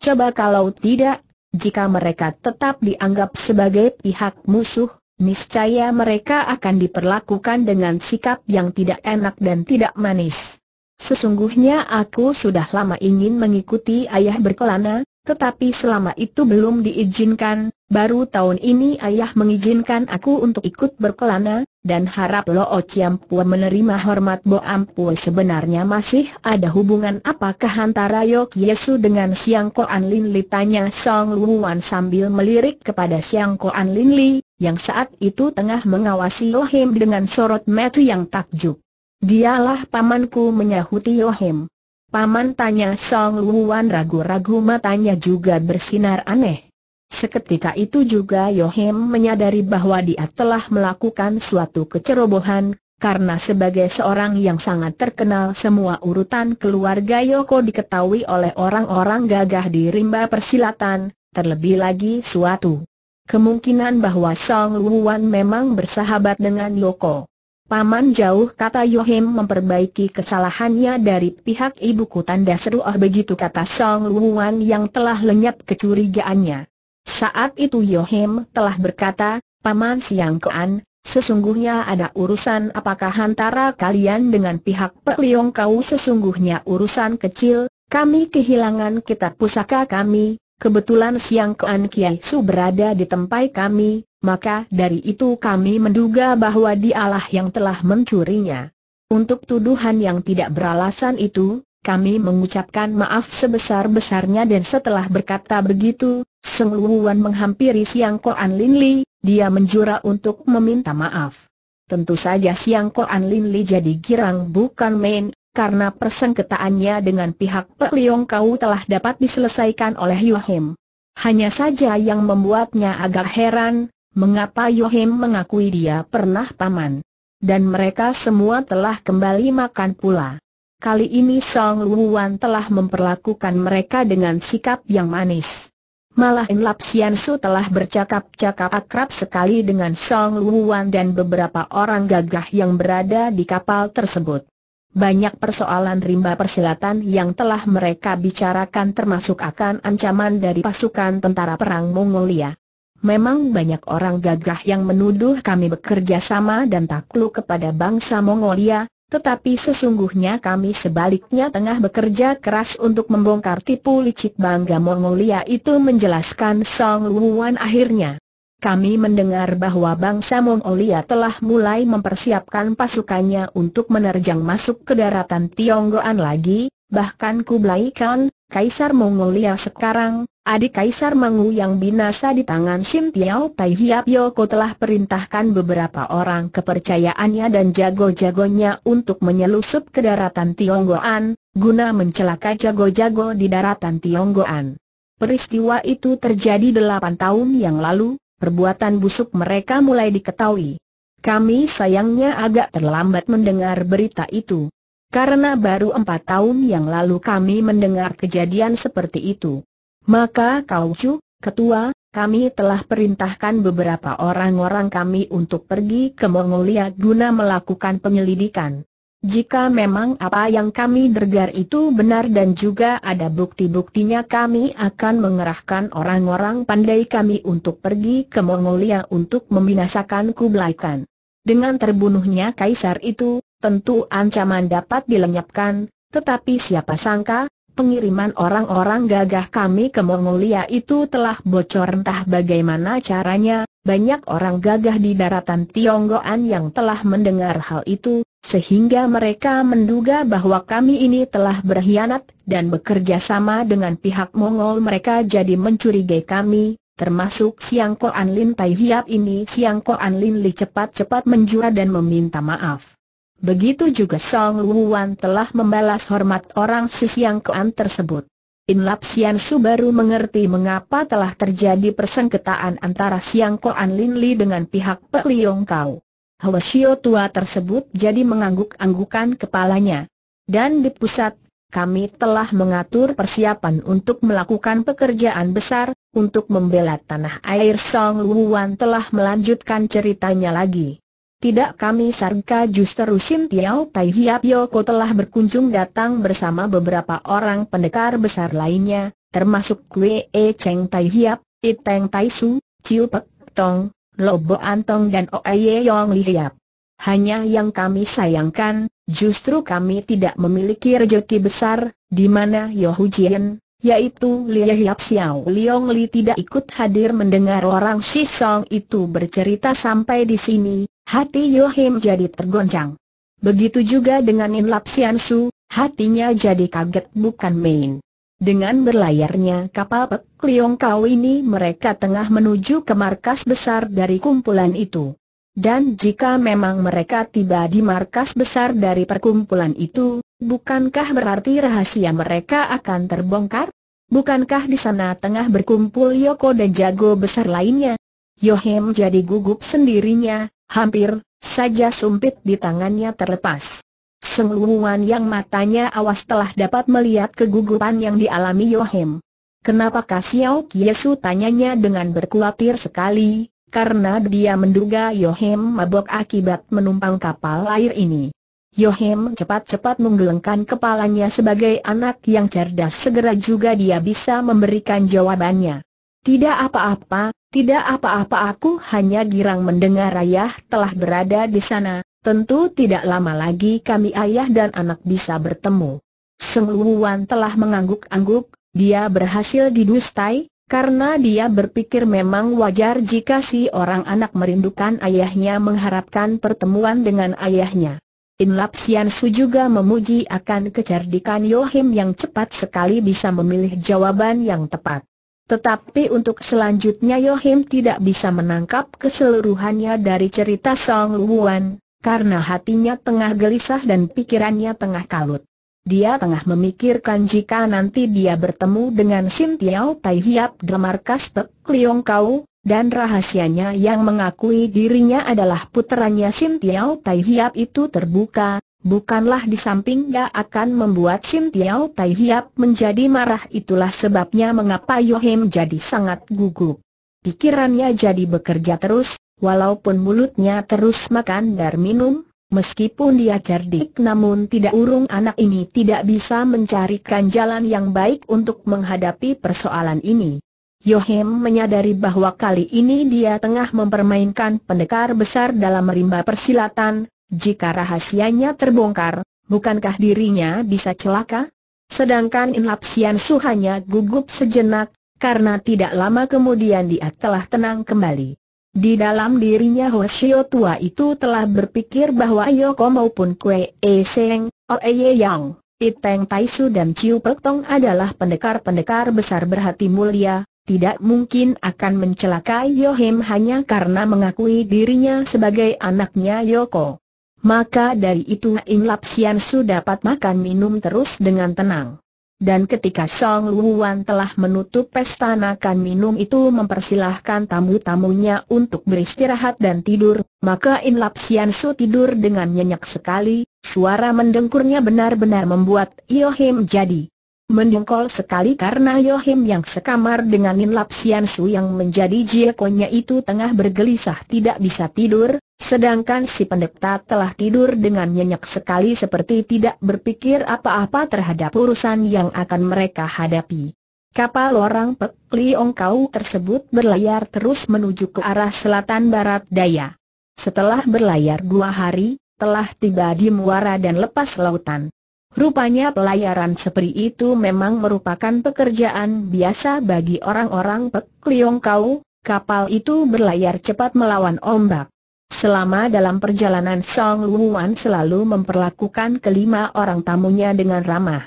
Coba kalau tidak, jika mereka tetap dianggap sebagai pihak musuh, niscaya mereka akan diperlakukan dengan sikap yang tidak enak dan tidak manis. Sesungguhnya aku sudah lama ingin mengikuti ayah berkelana, tetapi selama itu belum diizinkan, Baru tahun ini ayah mengizinkan aku untuk ikut berkelana, dan harap Loo Chiam Pua menerima hormat Bo Ampua sebenarnya masih ada hubungan apakah antara Yok Yesu dengan Siang ko an Lin Li tanya Song wan sambil melirik kepada Siang ko an Lin Li, yang saat itu tengah mengawasi Him dengan sorot mata yang takjub. Dialah pamanku menyahuti Him. Paman tanya Song wan ragu-ragu matanya juga bersinar aneh. Seketika itu juga Yohem menyadari bahwa dia telah melakukan suatu kecerobohan, karena sebagai seorang yang sangat terkenal semua urutan keluarga Yoko diketahui oleh orang-orang gagah di rimba persilatan, terlebih lagi suatu kemungkinan bahwa Song Luwan memang bersahabat dengan Yoko. Paman jauh kata Yohem memperbaiki kesalahannya dari pihak ibu tanda seru ah begitu kata Song Luwan yang telah lenyap kecurigaannya. Saat itu Yohim telah berkata, Paman Siang Kean, sesungguhnya ada urusan apakah antara kalian dengan pihak Pek Liong Kau sesungguhnya urusan kecil, kami kehilangan kitab pusaka kami, kebetulan Siang Kean Kiai Su berada di tempat kami, maka dari itu kami menduga bahwa dialah yang telah mencurinya. Untuk tuduhan yang tidak beralasan itu, kami mengucapkan maaf sebesar-besarnya dan setelah berkata begitu, Seng Wan menghampiri Siang Koan Lin Li, dia menjura untuk meminta maaf. Tentu saja Siang Koan Lin Li jadi girang bukan main, karena persengketaannya dengan pihak Pek Liong Kau telah dapat diselesaikan oleh Yohim. Hanya saja yang membuatnya agak heran, mengapa Yohim mengakui dia pernah paman. Dan mereka semua telah kembali makan pula. Kali ini Song Wuan telah memperlakukan mereka dengan sikap yang manis. Malah Lap Sian Su telah bercakap-cakap akrab sekali dengan Song Wuan dan beberapa orang gagah yang berada di kapal tersebut. Banyak persoalan rimba persilatan yang telah mereka bicarakan termasuk akan ancaman dari pasukan tentara perang Mongolia. Memang banyak orang gagah yang menuduh kami bekerja sama dan takluk kepada bangsa Mongolia, tetapi sesungguhnya kami sebaliknya tengah bekerja keras untuk membongkar tipu licik bangga Mongolia itu menjelaskan Song Wuan akhirnya. Kami mendengar bahwa bangsa Mongolia telah mulai mempersiapkan pasukannya untuk menerjang masuk ke daratan Tionggoan lagi, bahkan Kublai Khan, Kaisar Mongolia sekarang, Adik Kaisar Mangu yang binasa di tangan Sim Tiao Tai Hiap Yoko telah perintahkan beberapa orang kepercayaannya dan jago-jagonya untuk menyelusup ke daratan Tionggoan, guna mencelaka jago-jago di daratan Tionggoan. Peristiwa itu terjadi delapan tahun yang lalu, perbuatan busuk mereka mulai diketahui. Kami sayangnya agak terlambat mendengar berita itu. Karena baru empat tahun yang lalu kami mendengar kejadian seperti itu. Maka kau cu, ketua, kami telah perintahkan beberapa orang-orang kami untuk pergi ke Mongolia guna melakukan penyelidikan. Jika memang apa yang kami dergar itu benar dan juga ada bukti-buktinya kami akan mengerahkan orang-orang pandai kami untuk pergi ke Mongolia untuk membinasakan Kublai Khan. Dengan terbunuhnya kaisar itu, tentu ancaman dapat dilenyapkan, tetapi siapa sangka, Pengiriman orang-orang gagah kami ke Mongolia itu telah bocor entah bagaimana caranya, banyak orang gagah di daratan Tionggoan yang telah mendengar hal itu, sehingga mereka menduga bahwa kami ini telah berkhianat dan bekerja sama dengan pihak Mongol mereka jadi mencurigai kami, termasuk Siangkoan Lin Tai ini Siangkoan Lin Li cepat-cepat menjura dan meminta maaf. Begitu juga Song Wuan telah membalas hormat orang Siang Kean tersebut. In Lap Sian Su baru mengerti mengapa telah terjadi persengketaan antara Siang Koan Lin Li dengan pihak Pek Liong Kau. Hwa Shio tua tersebut jadi mengangguk-anggukan kepalanya. Dan di pusat, kami telah mengatur persiapan untuk melakukan pekerjaan besar, untuk membela tanah air Song Wuan telah melanjutkan ceritanya lagi. Tidak kami sangka justru Sim Tiao Tai Hiap Yoko telah berkunjung datang bersama beberapa orang pendekar besar lainnya, termasuk Kue E Cheng Tai Hiap, Iteng Tai Su, Chiu Pek Tong, Lobo Antong dan Oeye Yong Li Hiap. Hanya yang kami sayangkan, justru kami tidak memiliki rejeki besar, di mana Yohu Jien, yaitu Li Hiap Xiao Liong Li tidak ikut hadir mendengar orang Shisong itu bercerita sampai di sini, Hati Yohim jadi tergoncang. Begitu juga dengan In Lap Sian Su, hatinya jadi kaget bukan main. Dengan berlayarnya kapal Pek Liong Kau ini mereka tengah menuju ke markas besar dari kumpulan itu. Dan jika memang mereka tiba di markas besar dari perkumpulan itu, bukankah berarti rahasia mereka akan terbongkar? Bukankah di sana tengah berkumpul Yoko dan jago besar lainnya? Yohem jadi gugup sendirinya, Hampir saja sumpit di tangannya terlepas. Sengluan yang matanya awas telah dapat melihat kegugupan yang dialami Yohem. Kenapa Kasiao Kiesu tanyanya dengan berkhawatir sekali, karena dia menduga Yohem mabok akibat menumpang kapal air ini. Yohem cepat-cepat menggelengkan kepalanya sebagai anak yang cerdas segera juga dia bisa memberikan jawabannya. Tidak apa-apa, tidak apa-apa aku hanya girang mendengar ayah telah berada di sana, tentu tidak lama lagi kami ayah dan anak bisa bertemu. Sengluwan telah mengangguk-angguk, dia berhasil didustai, karena dia berpikir memang wajar jika si orang anak merindukan ayahnya mengharapkan pertemuan dengan ayahnya. In Lap Sian Su juga memuji akan kecerdikan Yohim yang cepat sekali bisa memilih jawaban yang tepat. Tetapi untuk selanjutnya Yohim tidak bisa menangkap keseluruhannya dari cerita Song Luan, karena hatinya tengah gelisah dan pikirannya tengah kalut. Dia tengah memikirkan jika nanti dia bertemu dengan Sim Tiao Tai Hiap di markas Tek Liong Kau, dan rahasianya yang mengakui dirinya adalah putranya Sim Tiao Tai Hiap itu terbuka, Bukanlah di samping gak akan membuat Sim Tiao Tai Hiap menjadi marah itulah sebabnya mengapa Yohem jadi sangat gugup. Pikirannya jadi bekerja terus, walaupun mulutnya terus makan dan minum, meskipun dia cerdik namun tidak urung anak ini tidak bisa mencarikan jalan yang baik untuk menghadapi persoalan ini. Yohem menyadari bahwa kali ini dia tengah mempermainkan pendekar besar dalam rimba persilatan, jika rahasianya terbongkar, bukankah dirinya bisa celaka? Sedangkan Inlapsian Suhanya Su gugup sejenak, karena tidak lama kemudian dia telah tenang kembali. Di dalam dirinya Hoshio tua itu telah berpikir bahwa Yoko maupun Kue E Seng, e Ye Yang, Iteng Taisu dan Chiu Pek Tong adalah pendekar-pendekar besar berhati mulia, tidak mungkin akan mencelakai Yohim hanya karena mengakui dirinya sebagai anaknya Yoko. Maka dari itu Lap Sian Su dapat makan minum terus dengan tenang. Dan ketika Song Luan telah menutup pesta makan minum itu mempersilahkan tamu-tamunya untuk beristirahat dan tidur, maka In Lap Sian Su tidur dengan nyenyak sekali, suara mendengkurnya benar-benar membuat Yohim jadi mendengkol sekali karena Yohim yang sekamar dengan In Lap Sian Su yang menjadi jiekonya itu tengah bergelisah tidak bisa tidur, Sedangkan si pendeta telah tidur dengan nyenyak sekali seperti tidak berpikir apa-apa terhadap urusan yang akan mereka hadapi. Kapal orang Pek Liong Kau tersebut berlayar terus menuju ke arah selatan barat daya. Setelah berlayar dua hari, telah tiba di muara dan lepas lautan. Rupanya pelayaran seperti itu memang merupakan pekerjaan biasa bagi orang-orang Pek Liong Kau, kapal itu berlayar cepat melawan ombak. Selama dalam perjalanan Song Luan selalu memperlakukan kelima orang tamunya dengan ramah.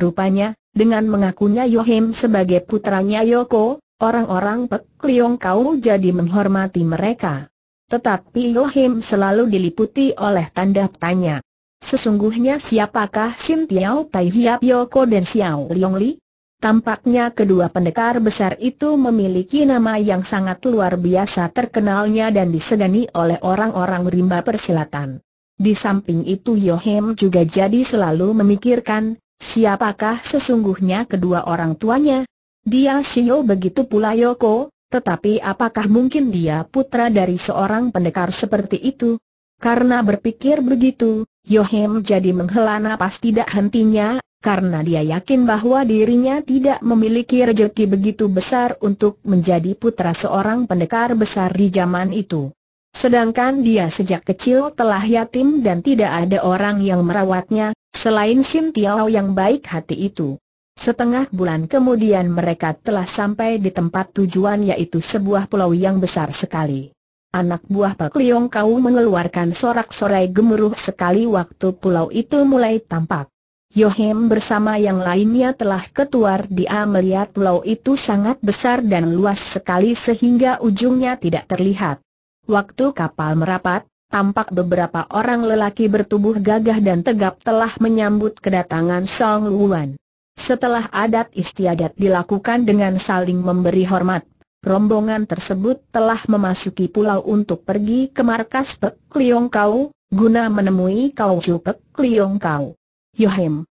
Rupanya, dengan mengakunya Yohim sebagai putranya Yoko, orang-orang Pek Liong Kau jadi menghormati mereka. Tetapi Yohim selalu diliputi oleh tanda tanya. Sesungguhnya siapakah Sintiao Taihia Yoko dan Xiao Liong Li? Tampaknya kedua pendekar besar itu memiliki nama yang sangat luar biasa terkenalnya dan disegani oleh orang-orang rimba persilatan. Di samping itu Yohem juga jadi selalu memikirkan, siapakah sesungguhnya kedua orang tuanya? Dia Shio begitu pula Yoko, tetapi apakah mungkin dia putra dari seorang pendekar seperti itu? Karena berpikir begitu, Yohem jadi menghela napas tidak hentinya, karena dia yakin bahwa dirinya tidak memiliki rejeki begitu besar untuk menjadi putra seorang pendekar besar di zaman itu. Sedangkan dia sejak kecil telah yatim dan tidak ada orang yang merawatnya, selain Sin Tiao yang baik hati itu. Setengah bulan kemudian mereka telah sampai di tempat tujuan yaitu sebuah pulau yang besar sekali. Anak buah Pak Liong Kau mengeluarkan sorak-sorai gemuruh sekali waktu pulau itu mulai tampak. Yohem bersama yang lainnya telah keluar dia melihat pulau itu sangat besar dan luas sekali sehingga ujungnya tidak terlihat. Waktu kapal merapat, tampak beberapa orang lelaki bertubuh gagah dan tegap telah menyambut kedatangan Song Luan. Setelah adat istiadat dilakukan dengan saling memberi hormat, rombongan tersebut telah memasuki pulau untuk pergi ke markas Pek Liong Kau, guna menemui Kau Ju Pek Liong Kau. Yohim,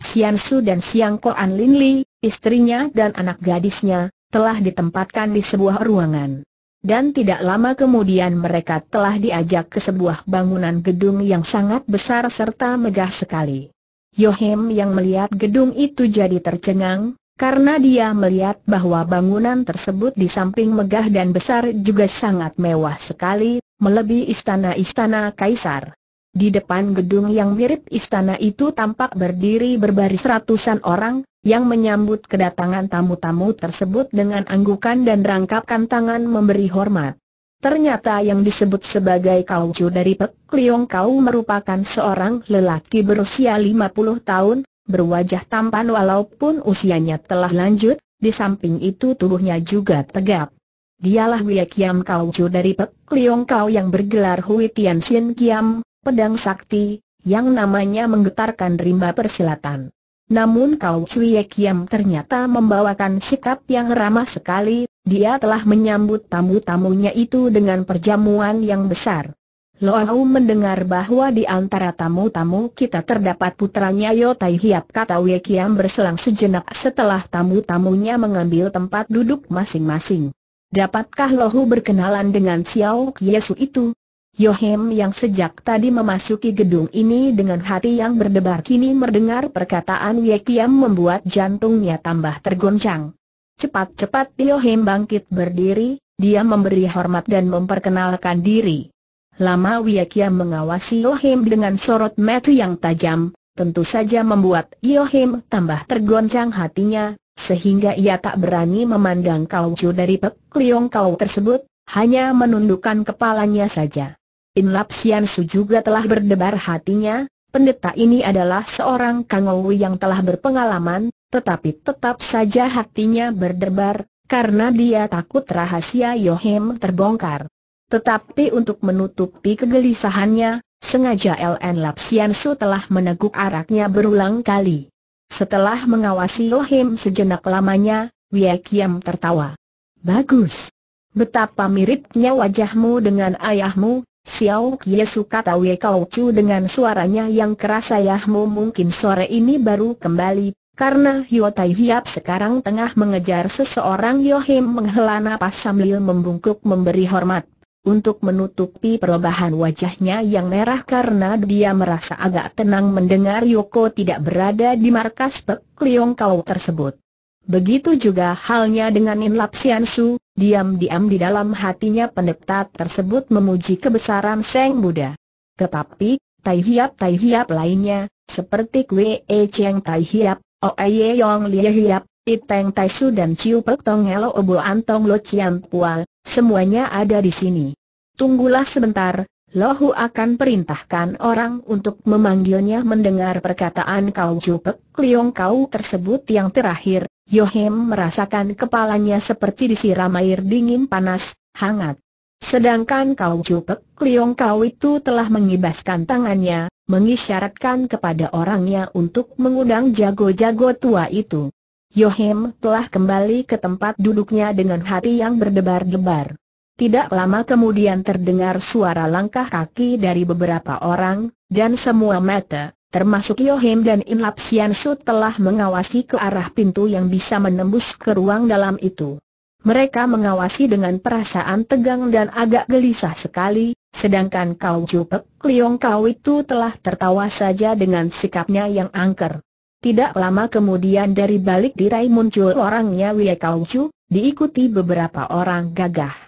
Sian Su dan Siang Koan Lin Li, istrinya dan anak gadisnya, telah ditempatkan di sebuah ruangan. Dan tidak lama kemudian mereka telah diajak ke sebuah bangunan gedung yang sangat besar serta megah sekali. Yohim yang melihat gedung itu jadi tercengang, karena dia melihat bahwa bangunan tersebut di samping megah dan besar juga sangat mewah sekali, melebihi istana-istana kaisar. Di depan gedung yang mirip istana itu tampak berdiri berbaris ratusan orang, yang menyambut kedatangan tamu-tamu tersebut dengan anggukan dan rangkapkan tangan memberi hormat. Ternyata yang disebut sebagai kauju dari Pek Liong Kau merupakan seorang lelaki berusia 50 tahun, berwajah tampan walaupun usianya telah lanjut, di samping itu tubuhnya juga tegap. Dialah Wei Kiam Kauju dari Pek Liong Kau yang bergelar Hui Tian Sin Kiam, pedang sakti, yang namanya menggetarkan rimba persilatan. Namun Kau Cui Kiam ternyata membawakan sikap yang ramah sekali, dia telah menyambut tamu-tamunya itu dengan perjamuan yang besar. Loau mendengar bahwa di antara tamu-tamu kita terdapat putranya Yotai Hiap kata Wekiam berselang sejenak setelah tamu-tamunya mengambil tempat duduk masing-masing. Dapatkah Lohu berkenalan dengan Xiao Kiesu itu? Yohem yang sejak tadi memasuki gedung ini dengan hati yang berdebar kini mendengar perkataan Ye Kiam membuat jantungnya tambah tergoncang. Cepat-cepat Yohem bangkit berdiri, dia memberi hormat dan memperkenalkan diri. Lama Ye Kiam mengawasi Yohem dengan sorot mata yang tajam, tentu saja membuat Yohem tambah tergoncang hatinya, sehingga ia tak berani memandang kauju dari Pek Liong Kau tersebut, hanya menundukkan kepalanya saja. In Lap Sian Su juga telah berdebar hatinya, pendeta ini adalah seorang kangowu yang telah berpengalaman, tetapi tetap saja hatinya berdebar, karena dia takut rahasia Yohem terbongkar. Tetapi untuk menutupi kegelisahannya, sengaja LN Lap Sian Su telah meneguk araknya berulang kali. Setelah mengawasi Yohem sejenak lamanya, Wei Kiam tertawa. Bagus. Betapa miripnya wajahmu dengan ayahmu, Xiao Kie suka tahu Kau Chu dengan suaranya yang keras ayahmu mungkin sore ini baru kembali, karena Hyo Tai Hiap sekarang tengah mengejar seseorang Yo Him menghela napas sambil membungkuk memberi hormat. Untuk menutupi perubahan wajahnya yang merah karena dia merasa agak tenang mendengar Yoko tidak berada di markas Pek Liong Kau tersebut. Begitu juga halnya dengan In Lap Sian Su, Diam-diam di dalam hatinya pendeta tersebut memuji kebesaran Seng Buddha. Tetapi, Tai Hiap Tai Hiap lainnya, seperti Kwe E Cheng Tai Hiap, e Ye Yong Lia Hiap, Iteng Tai Su dan Chiu Pek Tong Elo Obo Antong Lo Chiang Pual, semuanya ada di sini. Tunggulah sebentar, Lohu akan perintahkan orang untuk memanggilnya mendengar perkataan kau jupek liong kau tersebut yang terakhir. Yohem merasakan kepalanya seperti disiram air dingin panas, hangat. Sedangkan kau jupek liong kau itu telah mengibaskan tangannya, mengisyaratkan kepada orangnya untuk mengundang jago-jago tua itu. Yohem telah kembali ke tempat duduknya dengan hati yang berdebar-debar. Tidak lama kemudian terdengar suara langkah kaki dari beberapa orang, dan semua mata, termasuk Yohim dan Inlap Siansu telah mengawasi ke arah pintu yang bisa menembus ke ruang dalam itu. Mereka mengawasi dengan perasaan tegang dan agak gelisah sekali, sedangkan Kau Jupek Liong Kau itu telah tertawa saja dengan sikapnya yang angker. Tidak lama kemudian dari balik tirai muncul orangnya Wei Kau Ju, diikuti beberapa orang gagah.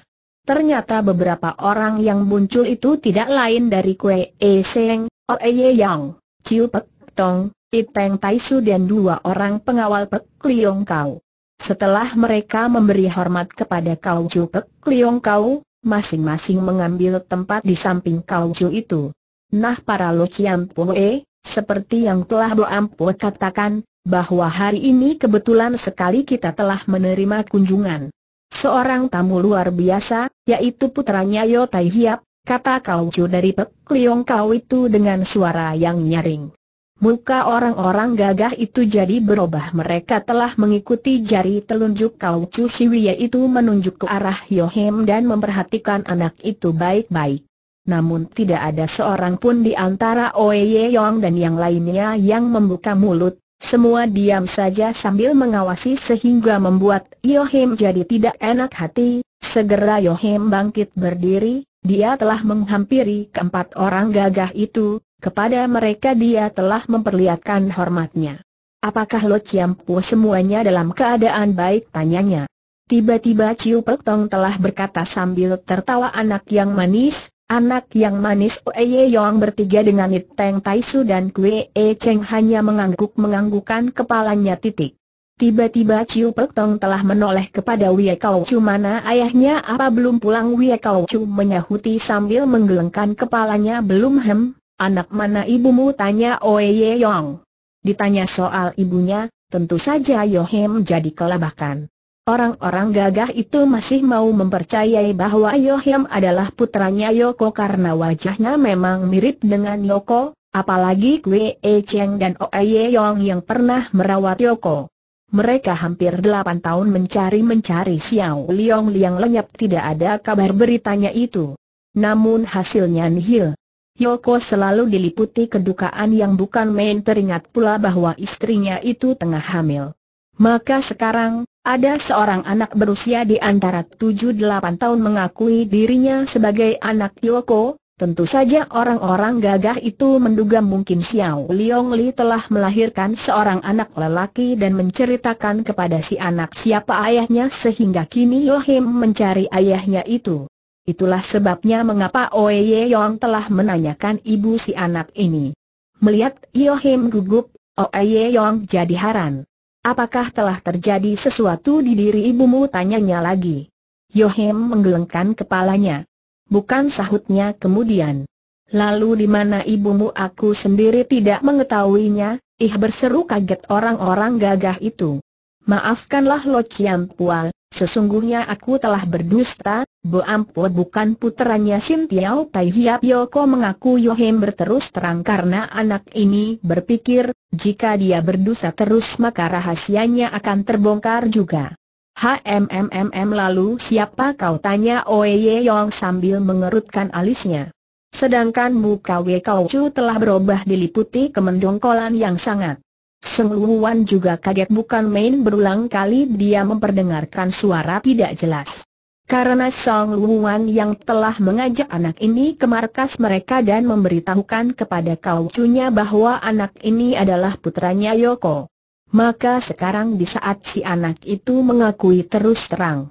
Ternyata beberapa orang yang muncul itu tidak lain dari Kue E Seng, e Ye Yang, Chiu Pek Tong, Iteng Tai Su dan dua orang pengawal Pek Liong Kau. Setelah mereka memberi hormat kepada Kau Chiu Pek Liong Kau, masing-masing mengambil tempat di samping Kau Chiu itu. Nah para Lo Chiam Pue, seperti yang telah Bo Ampu katakan, bahwa hari ini kebetulan sekali kita telah menerima kunjungan. Seorang tamu luar biasa, yaitu putranya Yo Tai Hiap, kata Kaucu dari Pek Liong Kau itu dengan suara yang nyaring. Muka orang-orang gagah itu jadi berubah mereka telah mengikuti jari telunjuk Kaucu Siwi yaitu menunjuk ke arah Hem dan memperhatikan anak itu baik-baik. Namun tidak ada seorang pun di antara Oye Yong dan yang lainnya yang membuka mulut, semua diam saja sambil mengawasi sehingga membuat Yohim jadi tidak enak hati, Segera Yohim bangkit berdiri, dia telah menghampiri keempat orang gagah itu, kepada mereka dia telah memperlihatkan hormatnya. Apakah Lo Chiampu semuanya dalam keadaan baik tanyanya? Tiba-tiba Ciu Pek Tong telah berkata sambil tertawa anak yang manis, anak yang manis Oeye Yong bertiga dengan It Teng Tai Su dan Kue E Cheng hanya mengangguk-menganggukan kepalanya titik. Tiba-tiba Ciu Pek Tong telah menoleh kepada Wie Kau Chu mana ayahnya apa belum pulang Wie Kau Chu menyahuti sambil menggelengkan kepalanya belum hem, anak mana ibumu tanya Oe Ye Yong. Ditanya soal ibunya, tentu saja Yohem jadi kelabakan. Orang-orang gagah itu masih mau mempercayai bahwa Yohem adalah putranya Yoko karena wajahnya memang mirip dengan Yoko, apalagi Kwe E Cheng dan Oe Ye Yong yang pernah merawat Yoko. Mereka hampir delapan tahun mencari-mencari Xiao Liang Liang lenyap tidak ada kabar beritanya itu. Namun hasilnya nihil. Yoko selalu diliputi kedukaan yang bukan main teringat pula bahwa istrinya itu tengah hamil. Maka sekarang, ada seorang anak berusia di antara tujuh delapan tahun mengakui dirinya sebagai anak Yoko, Tentu saja orang-orang gagah itu menduga mungkin Xiao Liong Li telah melahirkan seorang anak lelaki dan menceritakan kepada si anak siapa ayahnya sehingga kini Yohim mencari ayahnya itu. Itulah sebabnya mengapa Oye Yong telah menanyakan ibu si anak ini. Melihat Yohim gugup, Oye Yong jadi haran. Apakah telah terjadi sesuatu di diri ibumu tanyanya lagi. Yohim menggelengkan kepalanya. Bukan sahutnya kemudian. Lalu di mana ibumu aku sendiri tidak mengetahuinya, ih berseru kaget orang-orang gagah itu. Maafkanlah Lo Chiam Pual, sesungguhnya aku telah berdusta, Bo Ampo bukan puteranya Sin Tiao Tai Hiap Yoko mengaku Yohem berterus terang karena anak ini berpikir, jika dia berdusta terus maka rahasianya akan terbongkar juga. HMMMM lalu siapa kau tanya Oe Yong sambil mengerutkan alisnya. Sedangkan muka Wei Kau Chu telah berubah diliputi kemendongkolan yang sangat. Seng Luan juga kaget bukan main berulang kali dia memperdengarkan suara tidak jelas. Karena Song Luan yang telah mengajak anak ini ke markas mereka dan memberitahukan kepada kau nya bahwa anak ini adalah putranya Yoko. Maka sekarang di saat si anak itu mengakui terus terang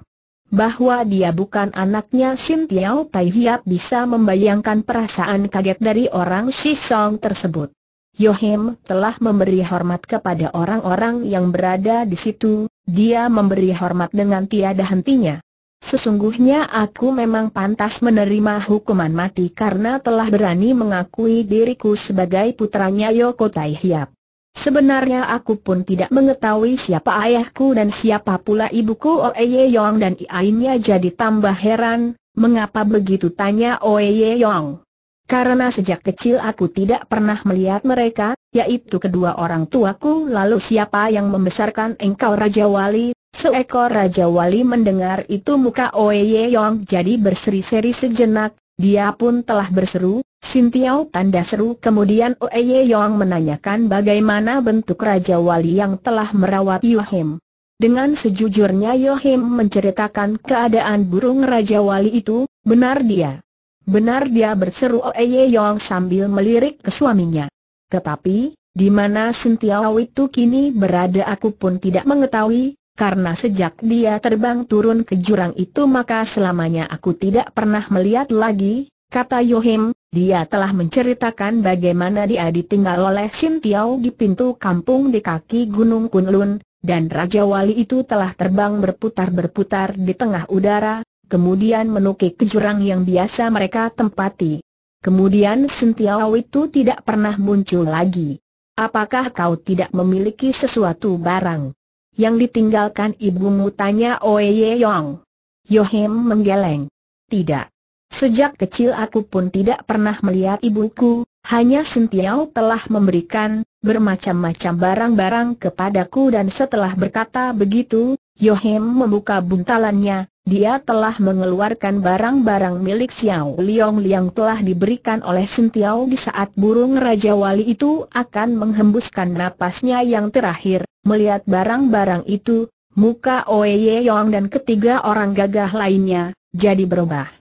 bahwa dia bukan anaknya Sim Tiao Tai Hiap bisa membayangkan perasaan kaget dari orang Song tersebut. Yohim telah memberi hormat kepada orang-orang yang berada di situ, dia memberi hormat dengan tiada hentinya. Sesungguhnya aku memang pantas menerima hukuman mati karena telah berani mengakui diriku sebagai putranya Yoko Tai Hiap. Sebenarnya aku pun tidak mengetahui siapa ayahku dan siapa pula ibuku Oeye Yong dan iainnya jadi tambah heran, mengapa begitu tanya Oeye Yong. Karena sejak kecil aku tidak pernah melihat mereka, yaitu kedua orang tuaku lalu siapa yang membesarkan engkau Raja Wali, seekor Raja Wali mendengar itu muka Oeye Yong jadi berseri-seri sejenak, dia pun telah berseru, Sintiau tanda seru kemudian Oeye Yong menanyakan bagaimana bentuk Raja Wali yang telah merawat Yohim. Dengan sejujurnya Yohim menceritakan keadaan burung Raja Wali itu, benar dia. Benar dia berseru Oeye Yong sambil melirik ke suaminya. Tetapi, di mana Sintiau itu kini berada aku pun tidak mengetahui, karena sejak dia terbang turun ke jurang itu maka selamanya aku tidak pernah melihat lagi, Kata Yohim, dia telah menceritakan bagaimana dia ditinggal oleh Sin Tiao di pintu kampung di kaki Gunung Kunlun, dan Raja Wali itu telah terbang berputar-berputar di tengah udara, kemudian menukik ke jurang yang biasa mereka tempati. Kemudian Sin Tiao itu tidak pernah muncul lagi. Apakah kau tidak memiliki sesuatu barang yang ditinggalkan ibumu tanya Oye Yong? Yohim menggeleng. Tidak. Sejak kecil aku pun tidak pernah melihat ibuku, hanya Sintiau telah memberikan bermacam-macam barang-barang kepadaku dan setelah berkata begitu, Yohem membuka buntalannya, dia telah mengeluarkan barang-barang milik Xiao Liang yang telah diberikan oleh Sintiau di saat burung Raja Wali itu akan menghembuskan napasnya yang terakhir. Melihat barang-barang itu, muka Oeye Yong dan ketiga orang gagah lainnya, jadi berubah.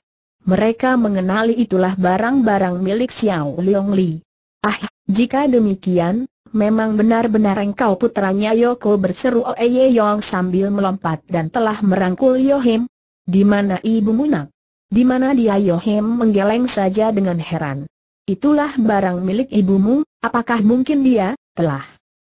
Mereka mengenali itulah barang-barang milik Xiao Leong Li. Ah, jika demikian, memang benar-benar engkau putranya Yoko berseru Oeye Yong sambil melompat dan telah merangkul Yohim. Di mana ibumu nak? Di mana dia Yohim menggeleng saja dengan heran. Itulah barang milik ibumu, apakah mungkin dia telah?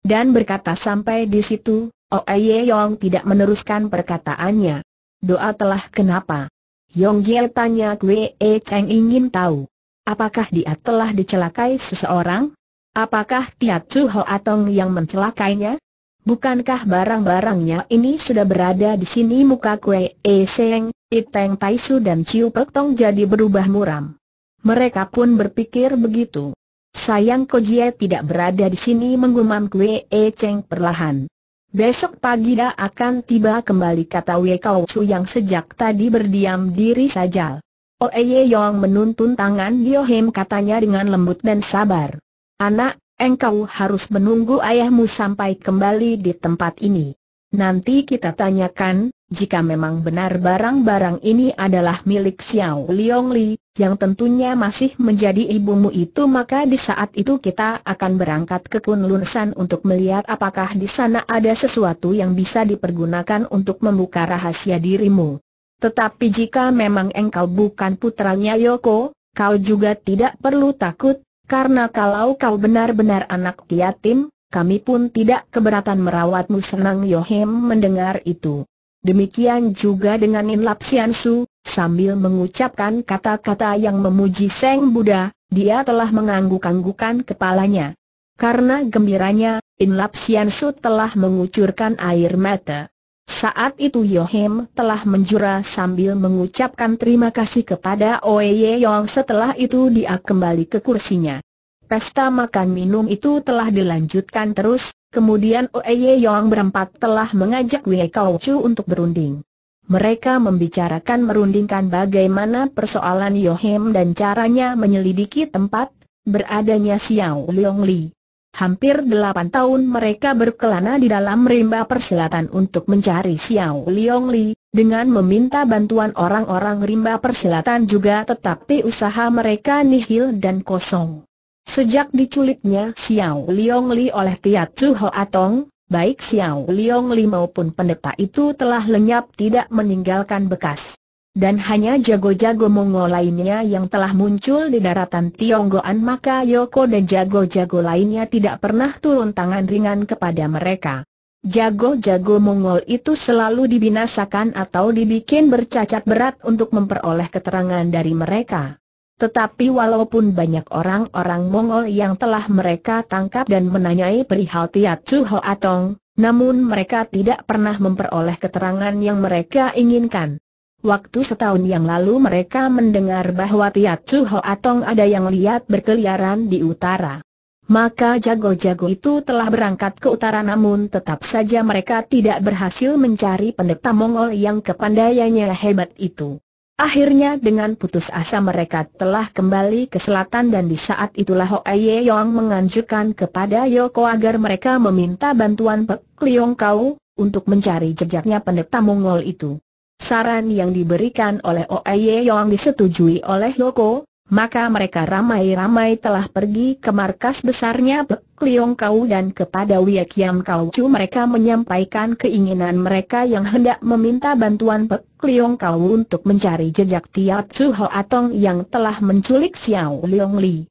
Dan berkata sampai di situ, Oeye Yong tidak meneruskan perkataannya. Doa telah kenapa? Yong Giel tanya Kwe E Cheng ingin tahu. Apakah dia telah dicelakai seseorang? Apakah Tiat Chu Ho Atong yang mencelakainya? Bukankah barang-barangnya ini sudah berada di sini muka Kwe E Seng, Iteng Tai Su dan Chiu Pek Tong jadi berubah muram. Mereka pun berpikir begitu. Sayang Kojie tidak berada di sini menggumam Kwe E Cheng perlahan. Besok pagi dia akan tiba kembali kata Wei Kau Chu yang sejak tadi berdiam diri saja. Oeye oh, Yong menuntun tangan Yohem katanya dengan lembut dan sabar. Anak, engkau harus menunggu ayahmu sampai kembali di tempat ini. Nanti kita tanyakan, jika memang benar barang-barang ini adalah milik Xiao Liong Li, yang tentunya masih menjadi ibumu itu maka di saat itu kita akan berangkat ke Kunlun San untuk melihat apakah di sana ada sesuatu yang bisa dipergunakan untuk membuka rahasia dirimu. Tetapi jika memang engkau bukan putranya Yoko, kau juga tidak perlu takut, karena kalau kau benar-benar anak yatim, kami pun tidak keberatan merawatmu senang Yohim mendengar itu. Demikian juga dengan Inlap Siansu, sambil mengucapkan kata-kata yang memuji Seng Buddha, dia telah mengangguk-anggukan kepalanya. Karena gembiranya, Inlap Siansu telah mengucurkan air mata. Saat itu Yohem telah menjura sambil mengucapkan terima kasih kepada Oye Yong setelah itu dia kembali ke kursinya. Pesta makan minum itu telah dilanjutkan terus, Kemudian Oeye Yong berempat telah mengajak Wei Kau Chu untuk berunding. Mereka membicarakan merundingkan bagaimana persoalan Yohem dan caranya menyelidiki tempat beradanya Xiao Leong Li. Hampir delapan tahun mereka berkelana di dalam rimba perselatan untuk mencari Xiao Leong Li, dengan meminta bantuan orang-orang rimba perselatan juga tetapi usaha mereka nihil dan kosong. Sejak diculiknya Xiao Liong Li oleh Tia Su Ho Atong, baik Xiao Liong Li maupun pendeta itu telah lenyap tidak meninggalkan bekas. Dan hanya jago-jago Mongol lainnya yang telah muncul di daratan Tionggoan maka Yoko dan jago-jago lainnya tidak pernah turun tangan ringan kepada mereka. Jago-jago Mongol itu selalu dibinasakan atau dibikin bercacat berat untuk memperoleh keterangan dari mereka. Tetapi walaupun banyak orang-orang Mongol yang telah mereka tangkap dan menanyai perihal Tiat Chu Atong, namun mereka tidak pernah memperoleh keterangan yang mereka inginkan. Waktu setahun yang lalu mereka mendengar bahwa Tiat Chu Atong ada yang lihat berkeliaran di utara. Maka jago-jago itu telah berangkat ke utara namun tetap saja mereka tidak berhasil mencari pendeta Mongol yang kepandaiannya hebat itu. Akhirnya dengan putus asa mereka telah kembali ke selatan dan di saat itulah Hoa Yong menganjurkan kepada Yoko agar mereka meminta bantuan Pek Liong Kau untuk mencari jejaknya pendeta Mongol itu. Saran yang diberikan oleh Hoa Yong disetujui oleh Yoko, maka mereka ramai-ramai telah pergi ke markas besarnya Pek Liong Kau dan kepada Wia Kiam Kau Chu mereka menyampaikan keinginan mereka yang hendak meminta bantuan Pek Liong Kau untuk mencari jejak Tiap Suho Ho Atong yang telah menculik Xiao Liong Li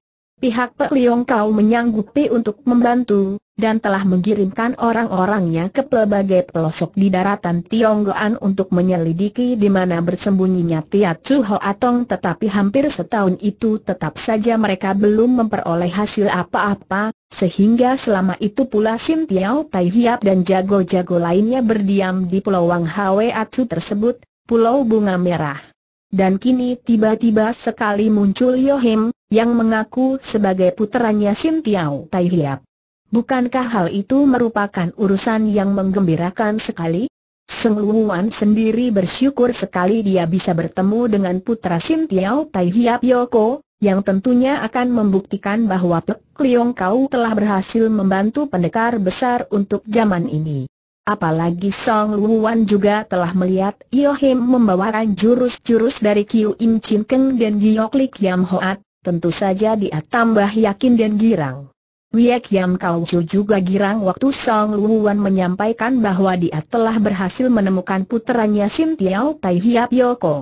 pihak Pek Liong Kau menyanggupi untuk membantu, dan telah mengirimkan orang-orangnya ke pelbagai pelosok di daratan Tionggoan untuk menyelidiki di mana bersembunyinya Tia Chu Ho Atong tetapi hampir setahun itu tetap saja mereka belum memperoleh hasil apa-apa, sehingga selama itu pula Sim Tiao Tai Hiap dan jago-jago lainnya berdiam di Pulau Wang Hwe Atsu tersebut, Pulau Bunga Merah. Dan kini tiba-tiba sekali muncul Yohim, yang mengaku sebagai putranya Sin Tiao Tai Hiap. Bukankah hal itu merupakan urusan yang menggembirakan sekali? Seng Luan sendiri bersyukur sekali dia bisa bertemu dengan putra Sin Tiao Tai Hiap Yoko, yang tentunya akan membuktikan bahwa Pek Liong Kau telah berhasil membantu pendekar besar untuk zaman ini. Apalagi Song Luan juga telah melihat Yohim membawa membawakan jurus-jurus dari Kiu Im Chin Keng dan Giyok Lik Yam Hoat, tentu saja dia tambah yakin dan girang. Wiek Yam Kau Chu juga girang waktu Song Luwan menyampaikan bahwa dia telah berhasil menemukan puteranya Sintiao Taihia Tai Hiap Yoko.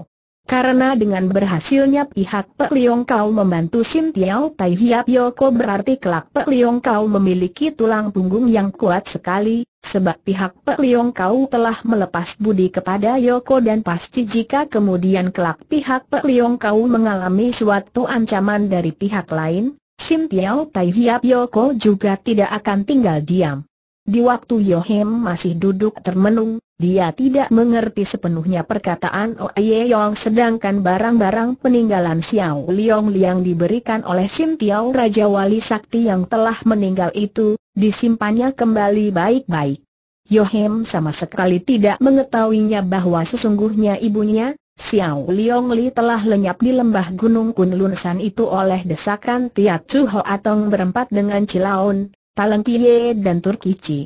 Karena dengan berhasilnya pihak Pek Liong Kau membantu Sim Tiao Tai Hiap Yoko berarti kelak Pek Liong Kau memiliki tulang punggung yang kuat sekali, sebab pihak Pek Liong Kau telah melepas budi kepada Yoko dan pasti jika kemudian kelak pihak Pek Liong Kau mengalami suatu ancaman dari pihak lain, Sim Tiao Tai Hiap Yoko juga tidak akan tinggal diam. Di waktu Yohem masih duduk termenung, dia tidak mengerti sepenuhnya perkataan Oye Yong sedangkan barang-barang peninggalan Xiao Liang Liang diberikan oleh Sim Tiao Raja Wali Sakti yang telah meninggal itu, disimpannya kembali baik-baik. Yohem sama sekali tidak mengetahuinya bahwa sesungguhnya ibunya, Xiao Li telah lenyap di lembah Gunung Kunlunsan itu oleh desakan Tiat Chu Atong berempat dengan Cilaun, Palengkie dan Turki Chi.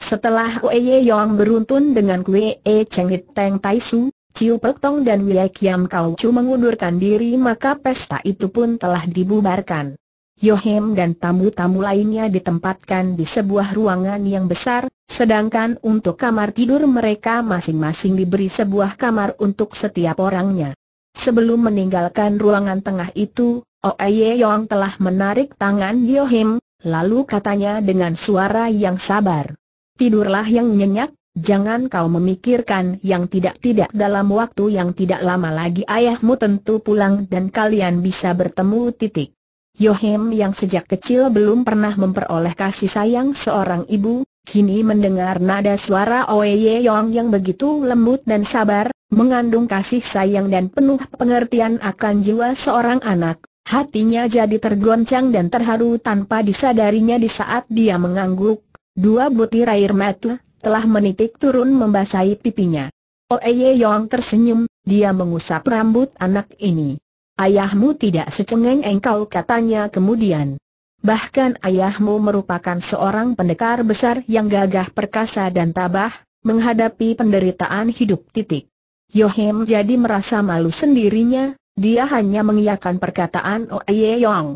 Setelah Oeye Yong beruntun dengan Kue E Chengit Teng Tai Su, Chiu Pek Tong dan Wei Kiam Kau Chu mengundurkan diri maka pesta itu pun telah dibubarkan. Yohem dan tamu-tamu lainnya ditempatkan di sebuah ruangan yang besar, sedangkan untuk kamar tidur mereka masing-masing diberi sebuah kamar untuk setiap orangnya. Sebelum meninggalkan ruangan tengah itu, Oeye Yong telah menarik tangan Yohem, Lalu katanya dengan suara yang sabar. Tidurlah yang nyenyak, jangan kau memikirkan yang tidak-tidak dalam waktu yang tidak lama lagi ayahmu tentu pulang dan kalian bisa bertemu titik. Yohem yang sejak kecil belum pernah memperoleh kasih sayang seorang ibu, kini mendengar nada suara Oeye Yong yang begitu lembut dan sabar, mengandung kasih sayang dan penuh pengertian akan jiwa seorang anak, Hatinya jadi tergoncang dan terharu tanpa disadarinya di saat dia mengangguk. Dua butir air mata telah menitik turun membasahi pipinya. Oeye Yong tersenyum, dia mengusap rambut anak ini. Ayahmu tidak secengeng engkau katanya kemudian. Bahkan ayahmu merupakan seorang pendekar besar yang gagah perkasa dan tabah, menghadapi penderitaan hidup titik. Yohem jadi merasa malu sendirinya, dia hanya mengiyakan perkataan Oye oh Yong.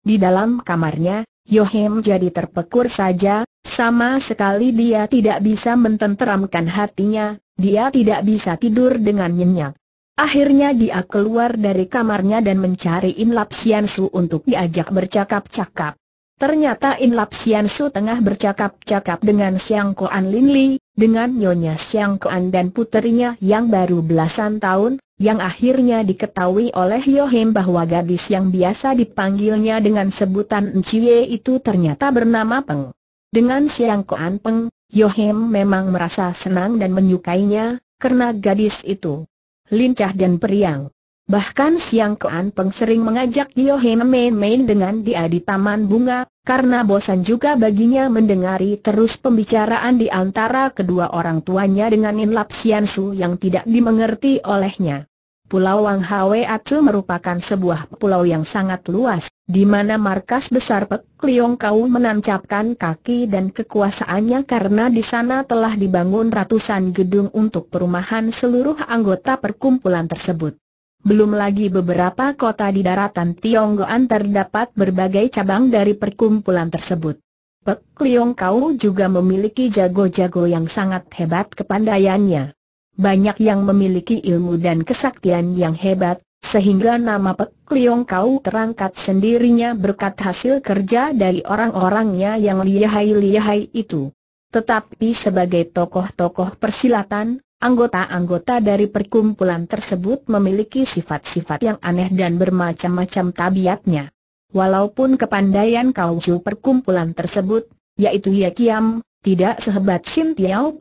Di dalam kamarnya, Yohem jadi terpekur saja, sama sekali dia tidak bisa mententeramkan hatinya, dia tidak bisa tidur dengan nyenyak. Akhirnya dia keluar dari kamarnya dan mencari Inlap Siansu untuk diajak bercakap-cakap. Ternyata Inlap Siansu tengah bercakap-cakap dengan Siang Koan Lin Li, dengan Nyonya Siang Koan dan puterinya yang baru belasan tahun, yang akhirnya diketahui oleh Yohim bahwa gadis yang biasa dipanggilnya dengan sebutan Ncie itu ternyata bernama Peng. Dengan Siang Koan Peng, Yohim memang merasa senang dan menyukainya, karena gadis itu lincah dan periang. Bahkan Siang Koan Peng sering mengajak Yohim main-main dengan dia di taman bunga, karena bosan juga baginya mendengari terus pembicaraan di antara kedua orang tuanya dengan Inlap Siansu yang tidak dimengerti olehnya. Pulau Wang Hwe Acu merupakan sebuah pulau yang sangat luas, di mana markas besar Pek Liong Kau menancapkan kaki dan kekuasaannya karena di sana telah dibangun ratusan gedung untuk perumahan seluruh anggota perkumpulan tersebut. Belum lagi beberapa kota di daratan Tionggoan terdapat berbagai cabang dari perkumpulan tersebut. Pek Liong Kau juga memiliki jago-jago yang sangat hebat kepandaiannya banyak yang memiliki ilmu dan kesaktian yang hebat, sehingga nama Pek Liong Kau terangkat sendirinya berkat hasil kerja dari orang-orangnya yang lihai-lihai itu. Tetapi sebagai tokoh-tokoh persilatan, Anggota-anggota dari perkumpulan tersebut memiliki sifat-sifat yang aneh dan bermacam-macam tabiatnya. Walaupun kepandaian kauju perkumpulan tersebut, yaitu Ye tidak sehebat Sim Tiao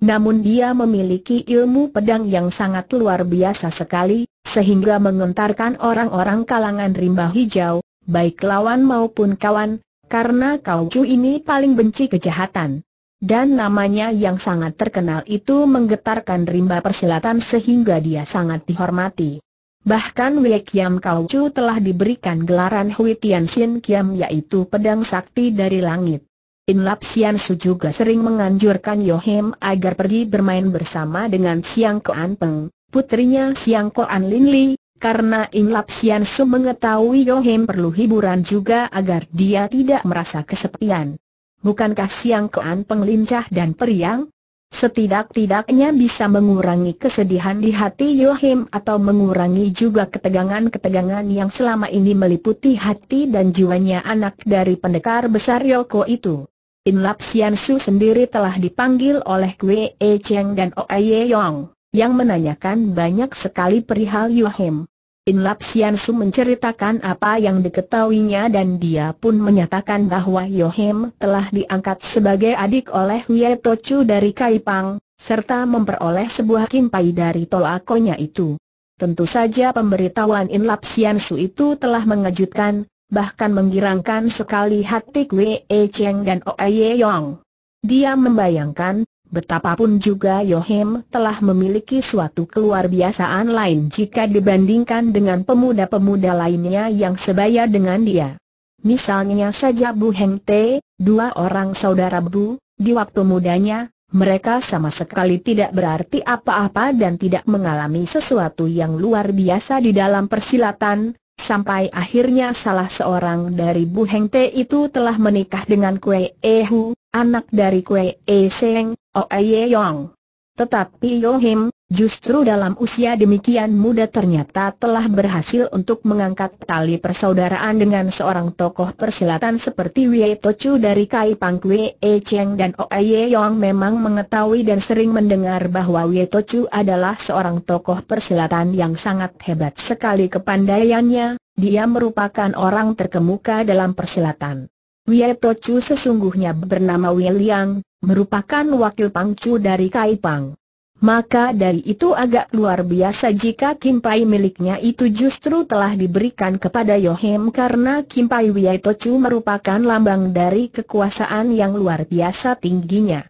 namun dia memiliki ilmu pedang yang sangat luar biasa sekali, sehingga mengentarkan orang-orang kalangan rimba hijau, baik lawan maupun kawan, karena Kau Chu ini paling benci kejahatan. Dan namanya yang sangat terkenal itu menggetarkan rimba persilatan sehingga dia sangat dihormati. Bahkan Wei Kiam Kau Chu telah diberikan gelaran Hui Tian Sin Kiam yaitu pedang sakti dari langit. Lap Sian Su juga sering menganjurkan Yohem agar pergi bermain bersama dengan Siang Koan Peng, putrinya Siang Koan Lin Li, karena Lap Sian Su mengetahui Yohem perlu hiburan juga agar dia tidak merasa kesepian. Bukankah Siang Koan Peng lincah dan periang? Setidak-tidaknya bisa mengurangi kesedihan di hati Yohim atau mengurangi juga ketegangan-ketegangan yang selama ini meliputi hati dan jiwanya anak dari pendekar besar Yoko itu. In Lap Sian Su sendiri telah dipanggil oleh Kwe E Cheng dan Oye Yong, yang menanyakan banyak sekali perihal Yohem. In Lap Sian Su menceritakan apa yang diketahuinya dan dia pun menyatakan bahwa Yohem telah diangkat sebagai adik oleh To Tochu dari Kai Pang, serta memperoleh sebuah kimpai dari tolakonya itu. Tentu saja pemberitahuan In Lap Sian Su itu telah mengejutkan, bahkan menggirangkan sekali hati Kwe E Cheng dan Oe Ye Yong. Dia membayangkan, betapapun juga Yohem telah memiliki suatu keluar biasaan lain jika dibandingkan dengan pemuda-pemuda lainnya yang sebaya dengan dia. Misalnya saja Bu Heng Te, dua orang saudara Bu, di waktu mudanya, mereka sama sekali tidak berarti apa-apa dan tidak mengalami sesuatu yang luar biasa di dalam persilatan, sampai akhirnya salah seorang dari Bu Heng Te itu telah menikah dengan Kue Ehu, anak dari Kue E Seng, Oe Ye Yong. Tetapi Yohim Justru dalam usia demikian muda ternyata telah berhasil untuk mengangkat tali persaudaraan dengan seorang tokoh persilatan seperti Wei Tochu dari Kai Pang Wei e Cheng dan Oye Yong memang mengetahui dan sering mendengar bahwa Wei Tochu adalah seorang tokoh persilatan yang sangat hebat sekali kepandaiannya, dia merupakan orang terkemuka dalam persilatan. Wei Tochu sesungguhnya bernama Wei Liang, merupakan wakil Pangcu dari Kai Pang. Maka dari itu agak luar biasa jika kimpai miliknya itu justru telah diberikan kepada Yohem karena kimpai Tochu merupakan lambang dari kekuasaan yang luar biasa tingginya.